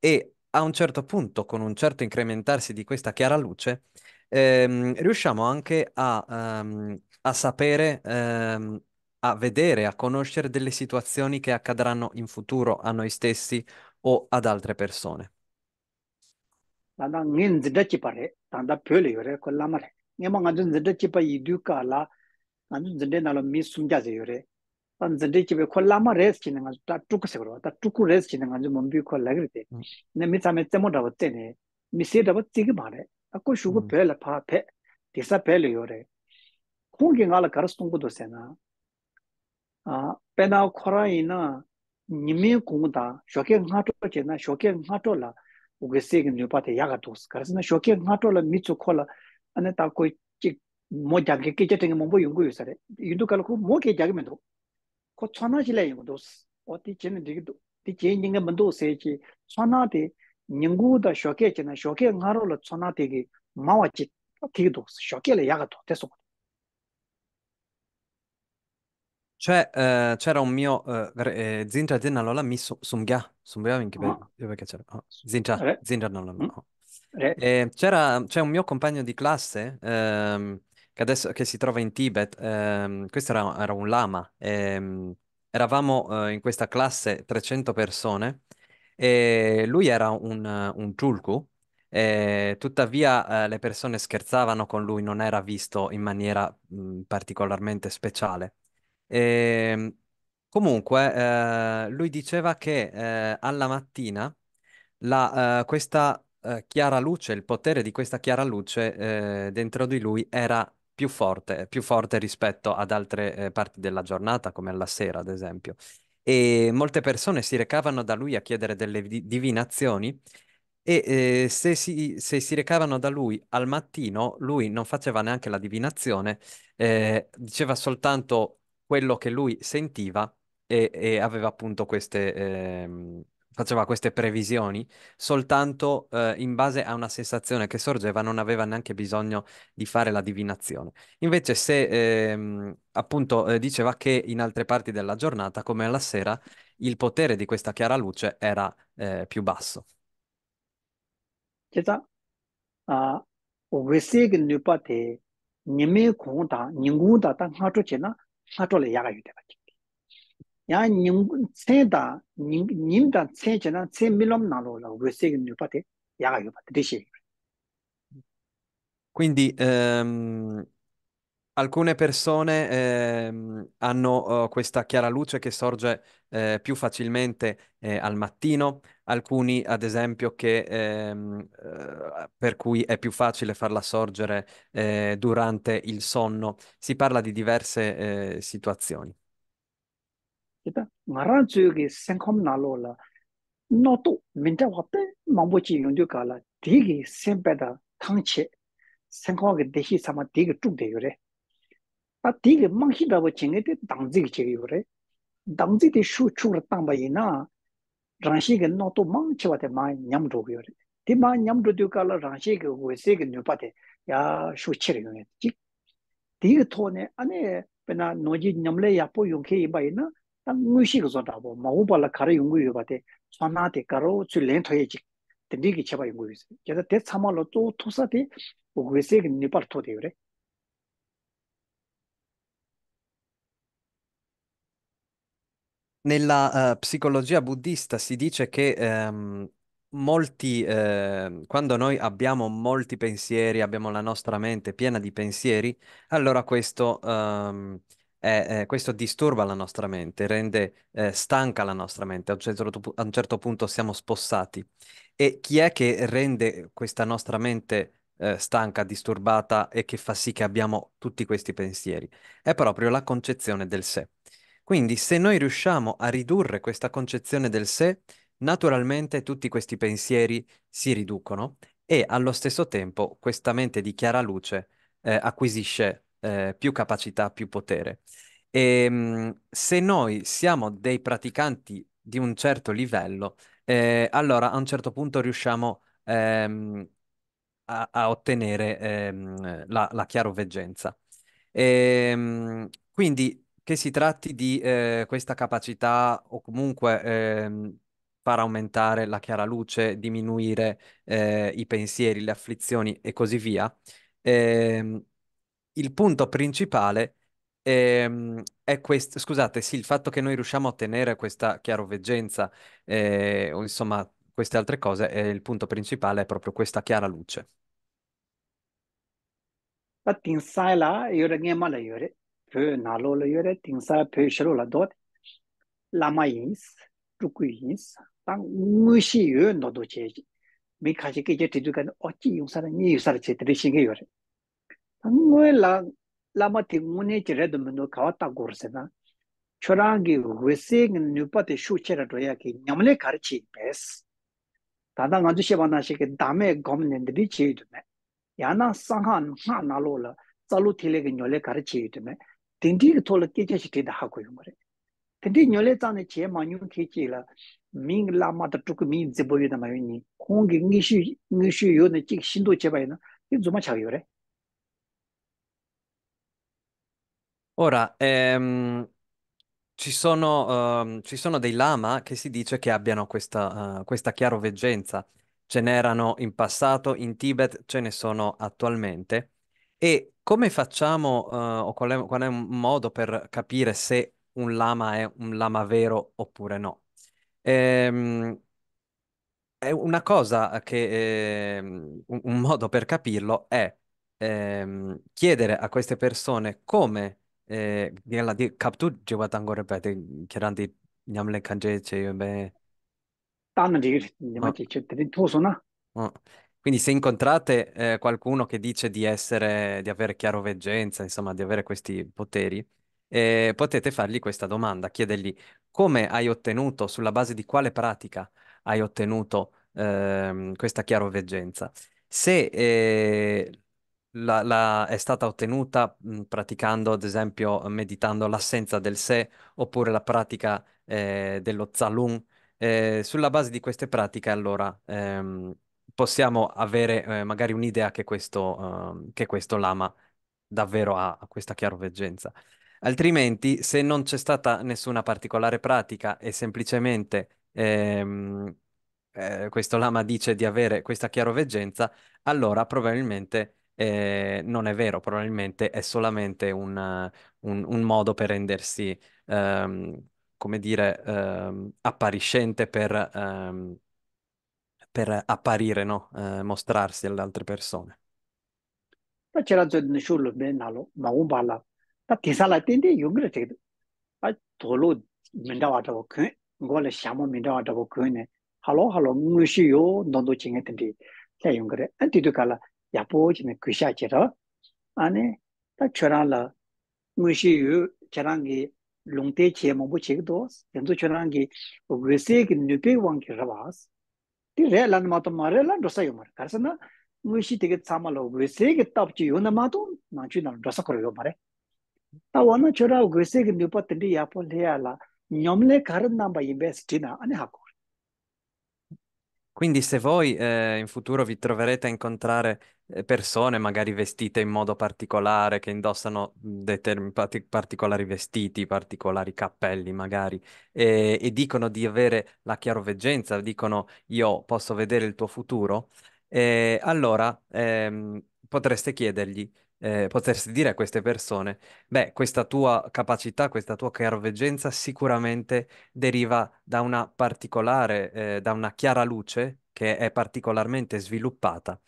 e a un certo punto, con un certo incrementarsi di questa chiara luce, ehm, riusciamo anche a, um, a sapere, ehm, a vedere, a conoscere delle situazioni che accadranno in futuro a noi stessi o ad altre persone. Ma da ngin zda ci pare, ta da pele yore col la mare. Ne mo ngin zda ci pa idu kala, ngin zde na lo mi sum ze yore. Tan zde ci be col la mare es ci na ta tuk se gro, ta tuk res ci na ngin mo bi col te. Mm. Ne mi sa me te mo ne, mi se da vte ki mare. A ko shu go mm. pele pa pe, ti sa pele yore. ཁོང་གི་ང་ལ་ ག་རས་ཏུང་གོ་དོ་སེ་ན་ ཨ་པེ་ན་ཁོ་རའི་ན་ nīmi kūngu tā shokyā che nā shokyā ngātua la uga sikā nyūpa tā yāgā tūs karas nā shokyā ngātua la mī tsukho la ane tā koi chī mō jāngi kī jati ngā yungu yu sari yu tu kā lakū mō kei jāngi ko tsā nā yungu o la Eh, c'era un mio, eh, eh zintra din cioè, allora mi su- sumghia, sumghia anche per, oh. perché c'era, oh, zintra, non allora, oh. c'era, c'è un mio compagno di classe, ehm, che adesso, che si trova in Tibet, ehm, questo era, era, un lama, ehm, eravamo eh, in questa classe 300 persone e lui era un, un tulku, eh, tuttavia eh, le persone scherzavano con lui, non era visto in maniera mh, particolarmente speciale. E, ehm, comunque, eh, lui diceva che eh, alla mattina la, eh, questa eh, chiara luce, il potere di questa chiara luce eh, dentro di lui era più forte, più forte rispetto ad altre eh, parti della giornata, come alla sera, ad esempio. E molte persone si recavano da lui a chiedere delle divinazioni. E eh, se si, se si recavano da lui al mattino, lui non faceva neanche la divinazione, eh, diceva soltanto quello che lui sentiva e, e aveva appunto queste, eh, faceva queste previsioni soltanto eh, in base a una sensazione che sorgeva, non aveva neanche bisogno di fare la divinazione. Invece se ehm, eh, appunto diceva che in altre parti della giornata, come alla sera, il potere di questa chiara luce era eh, più basso. Cheta, uh, wese ge nyupa te nyime kong ta, nyingung ta sato le yaga yudeba kiki. Yaa tsen da, nim da tsen che na tsen milom na um... alcune persone ehm, hanno eh, questa chiara luce che sorge eh, più facilmente eh, al mattino, alcuni ad esempio che, ehm, eh, per cui è più facile farla sorgere eh, durante il sonno. Si parla di diverse eh, situazioni. Tang che, sengkong ge deshi sama degi 아 디게 망히다고 tāpa chingay tī 당지디 kā chī 랑시게 노토 망치와데 tī shū 디마 rātāṋ 랑시게 고세게 뉴파데 야 nā tō 디게 토네 wā 베나 노지 냠레 야포 용케 이바이나 tī mā ñam dō tī wā kā rāngshī kā uguwēsē kā nyūpa tē yā shū 또 토사데 고세게 re Nella eh, psicologia buddista si dice che ehm, molti, eh, quando noi abbiamo molti pensieri, abbiamo la nostra mente piena di pensieri, allora questo, ehm, è, è- questo disturba la nostra mente, rende eh, stanca la nostra mente, a un certo a un certo punto siamo spossati. E chi è che rende questa nostra mente eh, stanca, disturbata e che fa sì che abbiamo tutti questi pensieri? È proprio la concezione del sé. Quindi, se noi riusciamo a ridurre questa concezione del sé, naturalmente tutti questi pensieri si riducono e allo stesso tempo questa mente di chiara luce eh, acquisisce eh, più capacità, più potere. E ehm, se noi siamo dei praticanti di un certo livello, eh, allora a un certo punto riusciamo ehm, a, a, ottenere ehm, la, la chiaroveggenza. E, ehm, quindi che si tratti di eh, questa capacità o comunque ehm, far aumentare la chiara luce, diminuire eh, i pensieri, le afflizioni e così via, ehm, il punto principale ehm, è questo, scusate, sì, il fatto che noi riusciamo a ottenere questa chiaroveggenza eh, o insomma queste altre cose, eh, il punto principale è proprio questa chiara luce. Infatti in là io regno male io pyo nalo yore, tingsa pyo shiro la dot, lama yins, ruku yins, tang ngu shi yo nodo che, mi kaji ki je tidu kani ochi yungsara, nyi yungsara che, tiri shingi yore. na, Tendi ki tola kecha shi teda hako yungore. Tendi nyole zane che ma nyung kechi la ming la ma da tuku ming zibo yu dama yuni. Kongi ngishu, ngishu yu na chik shindo cheba yu na, yu zuma chag yore. Ora, ehm, ci sono, ehm, ci sono dei lama che si dice che abbiano questa, uh, questa chiaroveggenza. Ce n'erano in passato, in Tibet ce ne sono attualmente. E come facciamo, uh, o qual è, qual è, un modo per capire se un lama è un lama vero oppure no? Ehm, è una cosa che, eh, un, modo per capirlo è ehm, chiedere a queste persone come, eh, di captur jewatango ripete, chiarandi nyamle kanje che io be... Tanna di, nyamati ah. che cioè, te di tuoso na? Ah. Quindi se incontrate eh, qualcuno che dice di essere, di avere chiaroveggenza, insomma, di avere questi poteri, eh, potete fargli questa domanda, chiedergli come hai ottenuto, sulla base di quale pratica hai ottenuto ehm, questa chiaroveggenza. Se eh, la, la, è stata ottenuta mh, praticando, ad esempio, meditando l'assenza del sé oppure la pratica eh, dello Zalung, eh, sulla base di queste pratiche allora ehm, possiamo avere eh, magari un'idea che questo, eh, che questo lama davvero ha, questa chiaroveggenza. Altrimenti, se non c'è stata nessuna particolare pratica e semplicemente ehm, eh, questo lama dice di avere questa chiaroveggenza, allora probabilmente eh, non è vero, probabilmente è solamente un, un, un modo per rendersi, ehm, come dire, ehm, appariscente, per ehm, per apparire, no? Eh, mostrarsi alle altre persone. Ta chira zo nishu lo be na lo, ma gomba la, ta tisa la tende yungre chigdo. A tolo minda wata wo kyun, ngo le shamo minda wata wo kyun ne, halo halo ngushu non nondo chinga tende la yungre. An tido ka la, yapo chine kusha chira, ane ta chira la ngushu yo chirangi longte chiye mambu chigdo, yanzu chirangi wese ki nupe wangi rabas, ti re lan mato ma re lan dosa yomar. Karsa na ngui shi tiki tsama lo gui se ki tab chi yona mato nang chi nang dosa koro yomar. Ta wana chora gui se ki tindi yapo leya la nyomle karan namba yimbe stina ane hako. Quindi se voi eh, in futuro vi troverete a incontrare eh, persone magari vestite in modo particolare, che indossano determin- particolari vestiti, particolari cappelli magari, e, e, dicono di avere la chiaroveggenza, dicono io posso vedere il tuo futuro, e allora ehm, potreste chiedergli, eh, potreste dire a queste persone, beh, questa tua capacità, questa tua chiaroveggenza sicuramente deriva da una particolare, eh, da una chiara luce che è particolarmente sviluppata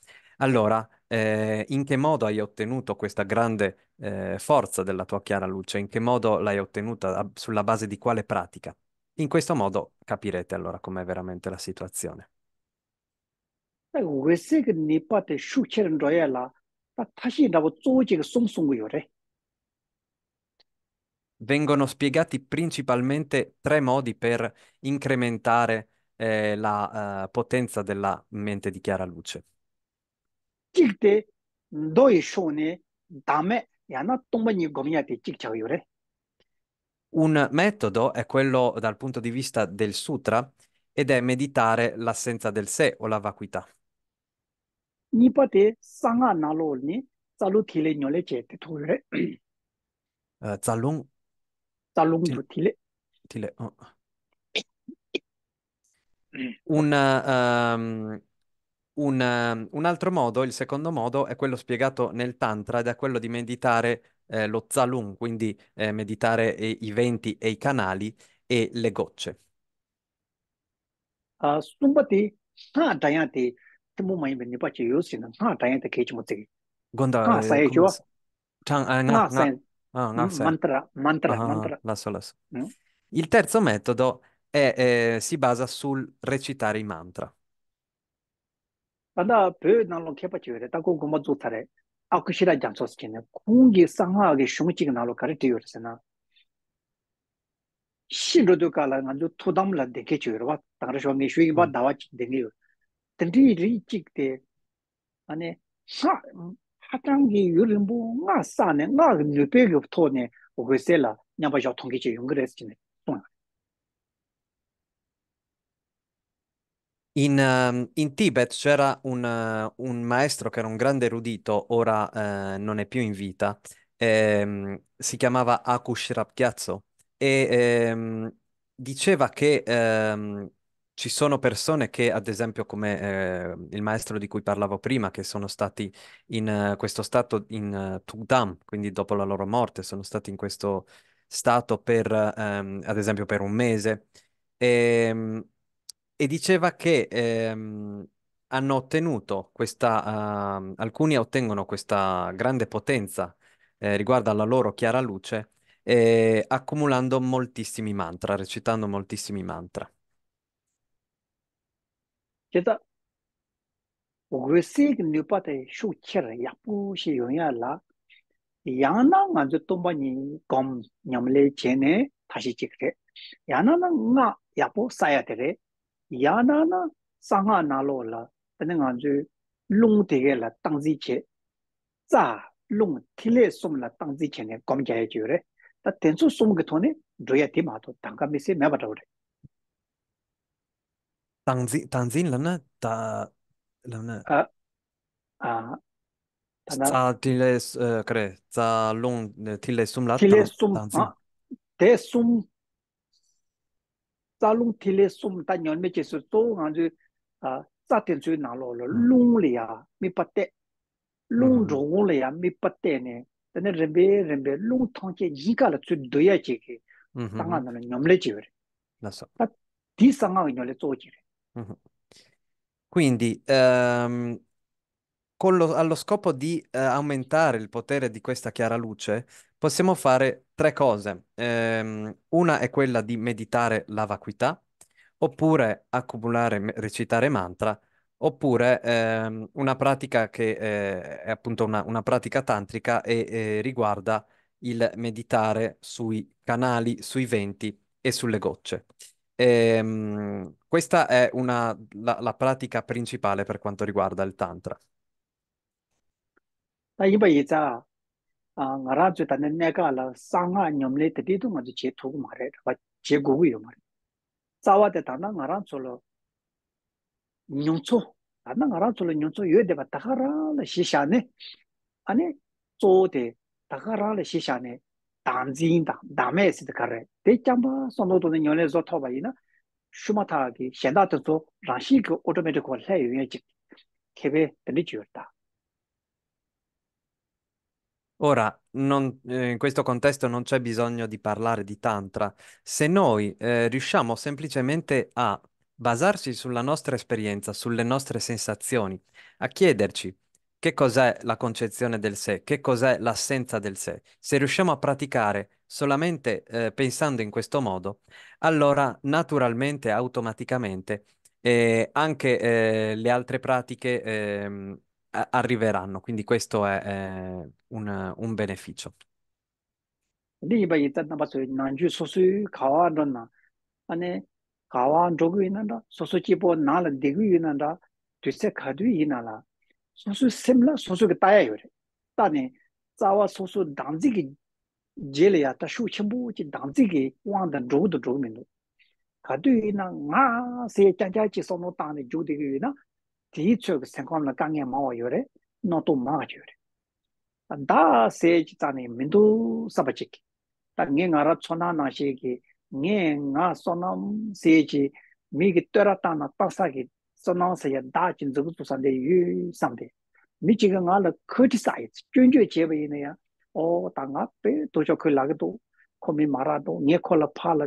allora, eh, in che modo hai ottenuto questa grande eh, forza della tua chiara luce? In che modo l'hai ottenuta? Sulla base di quale pratica? In questo modo capirete allora com'è veramente la situazione. 아이 외세 그 니빠테 슈체는 로야라 다 다시 나고 쪼지가 송송고 요래 Vengono spiegati principalmente tre modi per incrementare eh, la eh, potenza della mente di chiara luce te doi ndoye shone dame yana tomba ni gomya te chikchao yore. Un metodo è quello dal punto di vista del sutra ed è meditare l'assenza del sé o la vacuità. Nipa te sanga nalo ni zalu thile nyole che te to yore. zalung. Zalung tu thile. Thile. Oh. Una, um, un, ehm, un, altro modo, il secondo modo, è quello spiegato nel Tantra ed è quello di meditare eh, lo Zalung, quindi eh, meditare eh, i venti e i canali e le gocce. Uh, Sumbati, ah, ah, eh, ha eh, mm, mm. Il terzo metodo è, eh, si basa sul recitare i mantra. 반다 pēyō nā rōng kēpā chī wē rē, tā kō gō mā tō tā rē ākushirā jāṋ sō sī ki nē, kūngi sānghā gā shūng chī kā nā rō kā rē tī wē rē sē nā shī rō dō In, ehm, in Tibet c'era un, un maestro che era un grande erudito, ora eh, non è più in vita, ehm, si chiamava Akush Rapchiazzo e ehm, diceva che ehm, ci sono persone che, ad esempio, come eh, il maestro di cui parlavo prima, che sono stati in eh, questo stato in eh, Tugdam, quindi dopo la loro morte, sono stati in questo stato per, ehm, ad esempio, per un mese. E, ehm, e diceva che ehm, hanno ottenuto questa, uh, alcuni ottengono questa grande potenza eh, riguardo alla loro chiara luce eh, accumulando moltissimi mantra, recitando moltissimi mantra. Cheta, ogresik nyupate shu chir yapu shi yonya la, yana nga zutumba nyi gom nyamle chene tashi chikre, yana nga yapu sayatere, yā nā na sāngā nā lō la ta nā ngā ju lōṅ la tāngzī che tsā lōṅ thi sum la tāngzī che ngā gōng jā yā re ta ti bata na na kare sum la sum tsa lung tile sum ta nyon me che su to nga ju tsa ten chu na lo lo lung le ya mi pa te lung mm-hmm. zhong le ya mi pa te ne ta ne rembe rembe lung thong che ji ka la chu do ya che ke ta mm-hmm. nga na nyom le che re la so ta ti sa nga nyo le zo che mm-hmm. quindi ehm lo, allo scopo di eh, aumentare il potere di questa chiara luce, possiamo fare tre cose. Ehm, una è quella di meditare la vacuità, oppure accumulare, recitare mantra, oppure ehm, una pratica che eh, è appunto una, una, pratica tantrica e eh, riguarda il meditare sui canali, sui venti e sulle gocce. Ehm, questa è una, la, la pratica principale per quanto riguarda il tantra. 第一步就係 nga ra zu tati gugu ane zi yin na, Ora, non- eh, in questo contesto non c'è bisogno di parlare di tantra. Se noi eh, riusciamo semplicemente a basarci sulla nostra esperienza, sulle nostre sensazioni, a chiederci che cos'è la concezione del sé, che cos'è l'assenza del sé, se riusciamo a praticare solamente eh, pensando in questo modo, allora naturalmente, automaticamente, eh, anche eh, le altre pratiche ehm, arriveranno, quindi questo è, è un, un beneficio. Li ba yi zan naba sui nanju sosu kawa rana, ane kawa ndogu inanda, sosu jibo nala degu inanda, tuise kadu inala, sosu semla sosu ki taya yore. Tani, zawa sosu danzi ki jele ya ta shu chenpo chi danzi ki wangda ndogu do ndogu mendo. Kadu ina nga se chancha chi sono tani jo degu ina, tī chūka saṅkāma na kāngyā māwā yore, nō tū mā yore dā sē chitāni mīntū sāpa chikki ta ngē ngā rā tsō na nā shē ki ngē ngā sō na sē chī ki tairatā na tāksā ki sō na sē ya dā chīndzā gu la la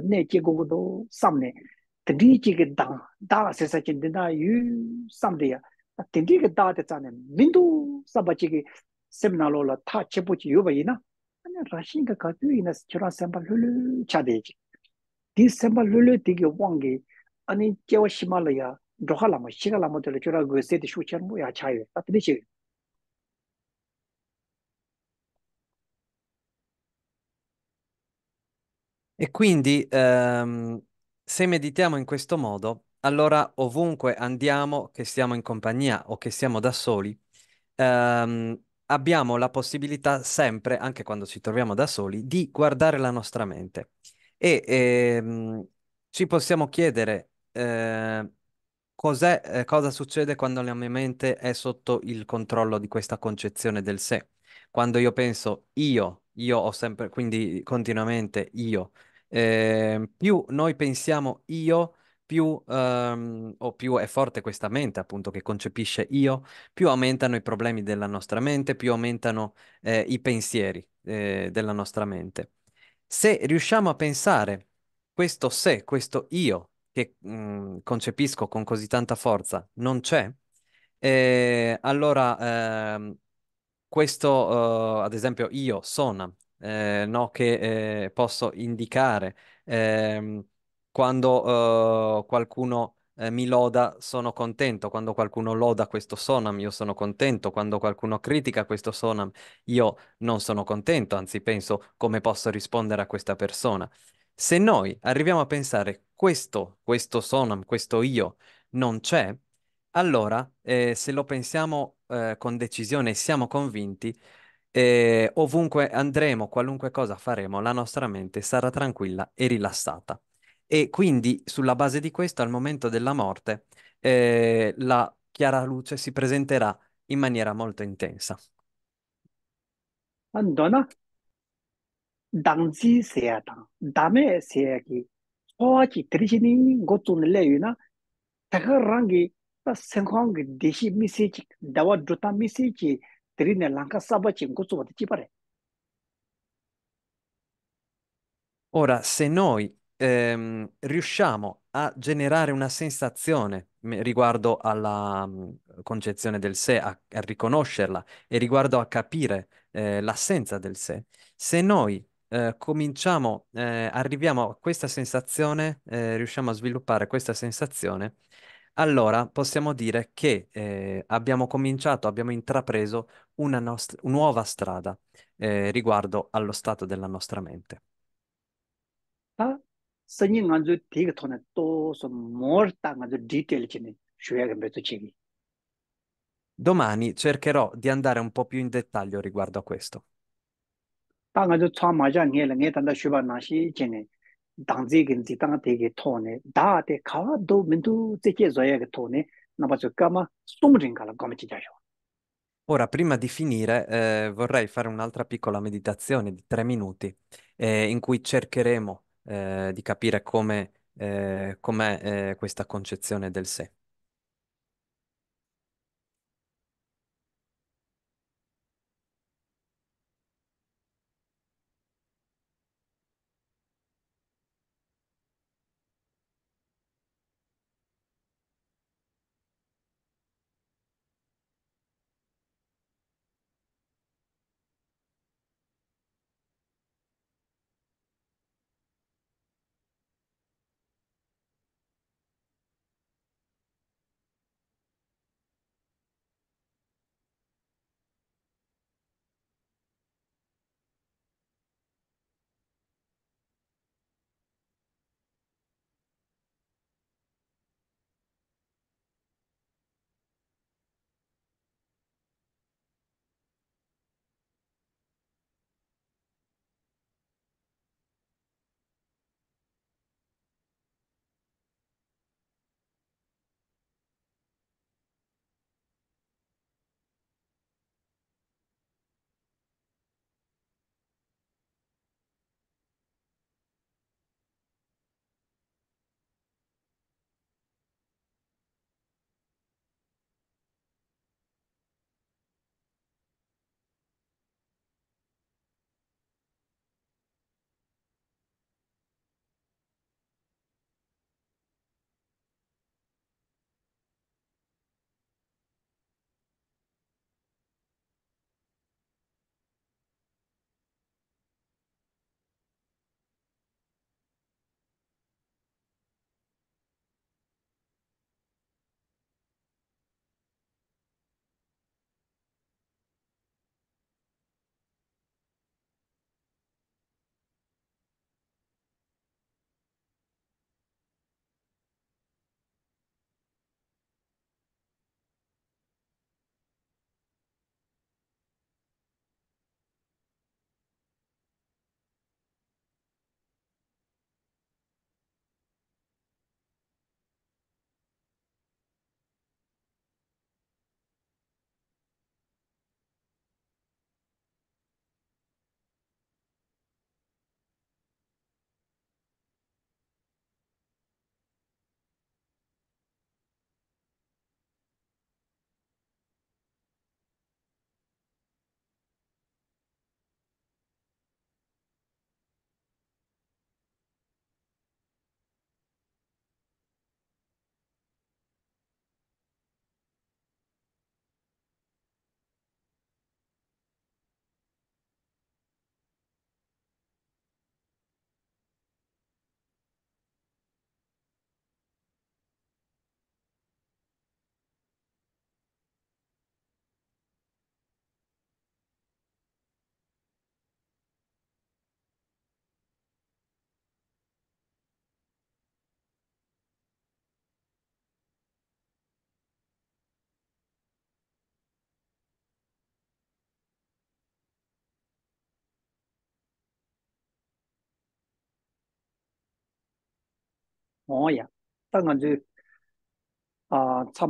tindī chī kī dāng, dāng sēsā chī tindā yū sāmdī yā, tindī kī dāng tī tsāne, mīndū sāmbā chī kī sēmnā lō lā tā chē pō chī yū bā yī na, anā rāshīng kā kā tū yī sēmbā lū chā dē chī. sēmbā lū lū tī chā E quindi, um... Se meditiamo in questo modo, allora ovunque andiamo, che siamo in compagnia o che siamo da soli, ehm, abbiamo la possibilità sempre, anche quando ci troviamo da soli, di guardare la nostra mente e ehm, ci possiamo chiedere eh, eh, cosa succede quando la mia mente è sotto il controllo di questa concezione del sé. Quando io penso io, io ho sempre, quindi continuamente io, eh, più noi pensiamo io, più, ehm, o più è forte questa mente appunto che concepisce io, più aumentano i problemi della nostra mente, più aumentano eh, i pensieri eh, della nostra mente. Se riusciamo a pensare questo se, questo io che mh, mhmm, concepisco con così tanta forza non c'è, eh, allora ehm, questo, eh, ad esempio, io, sono, eh, no, che eh, posso indicare. Ehm, eh, quando qualcuno eh, mi loda sono contento, quando qualcuno loda questo sonam io sono contento, quando qualcuno critica questo sonam io non sono contento, anzi penso come posso rispondere a questa persona. Se noi arriviamo a pensare questo, questo sonam, questo io non c'è, allora eh, se lo pensiamo eh, con decisione e siamo convinti, e ovunque andremo, qualunque cosa faremo, la nostra mente sarà tranquilla e rilassata. E quindi, sulla base di questo, al momento della morte, eh, la chiara luce si presenterà in maniera molto intensa. 안다나 당지 세야다 담에 세야기 소아지 들으시는 것도 늘려요나 다가랑기 생황기 대시 미세지 다와 좋다 미세지 tiri ne lanka sabba chi ngutsu wata chi pare. Ora, se noi ehm, riusciamo a generare una sensazione riguardo alla mm, concezione del sé, a, a, riconoscerla e riguardo a capire eh, l'assenza del sé, se noi eh, cominciamo, eh, arriviamo a questa sensazione, eh, riusciamo a sviluppare questa sensazione, allora, possiamo dire che eh, abbiamo cominciato, abbiamo intrapreso una nost- nuova strada eh, riguardo allo stato della nostra mente. 아, 선생님 아주 되게 돈에 또서 몰딱 아주 디테일 치네. 쉬어야 몇 Domani cercherò di andare un po' più in dettaglio riguardo a questo. 아 아주 처음 맞아 녀를 녀 단다 쉬바 나시 치네. 당지 긴지 당대게 토네 다데 카와도 민두 제게 조야게 토네 나바죠 까마 숨링가라 감치자요 Ora, prima di finire, eh, vorrei fare un'altra piccola meditazione di tre minuti, eh, in cui cercheremo eh, di capire come, eh, com'è eh, questa concezione del sé. maa yaa, taa ngaan zu tsa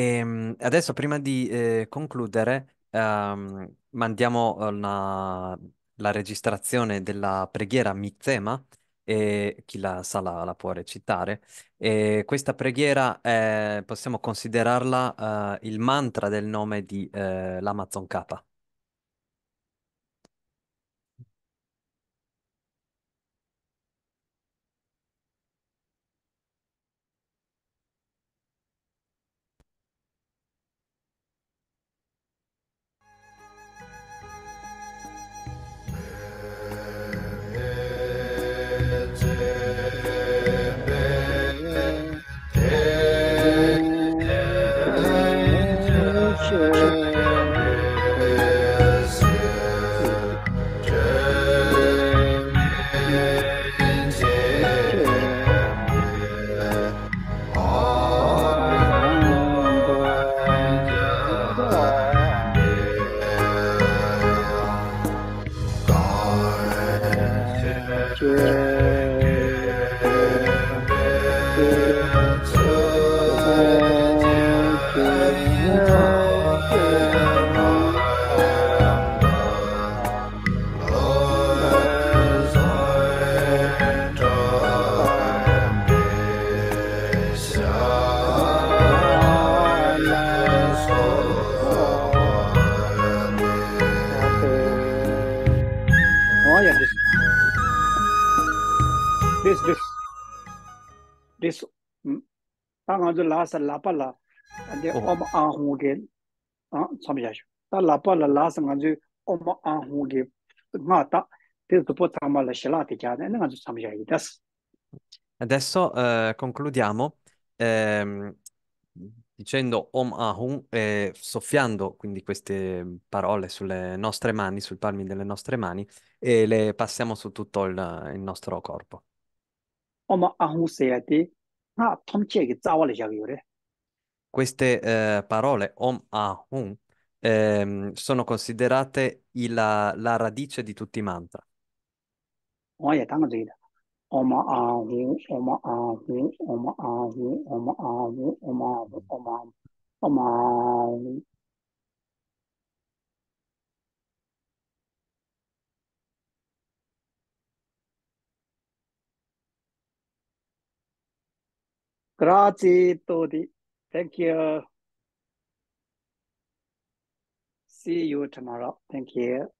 E ehm, adesso, prima di eh, concludere, ehm, mandiamo eh, una- la registrazione della preghiera Mitzema, e chi la sa la, la può recitare. E questa preghiera è- possiamo considerarla eh, il mantra del nome di eh, l'Amazon K. la 라사 라팔라 안데 엄 아후게 아 참야죠 다 라팔라 라사 간주 엄 아후게 나타 testo potremmo lasciarti chiare non siamo già adesso adesso eh, concludiamo ehm, dicendo om ahum e soffiando quindi queste parole sulle nostre mani sul palmi delle nostre mani e le passiamo su tutto il, il nostro corpo om ahum seyati 아, 톰치에게 짜와래 Queste eh, parole, om ahum, ehm, sono considerate il- la, la radice di tutti i mantra. 어예 당거지다. 어마 아후 어마 아후 어마 아후 어마 아후 어마 아후 어마 Grazie Todi. Thank you. See you tomorrow. Thank you.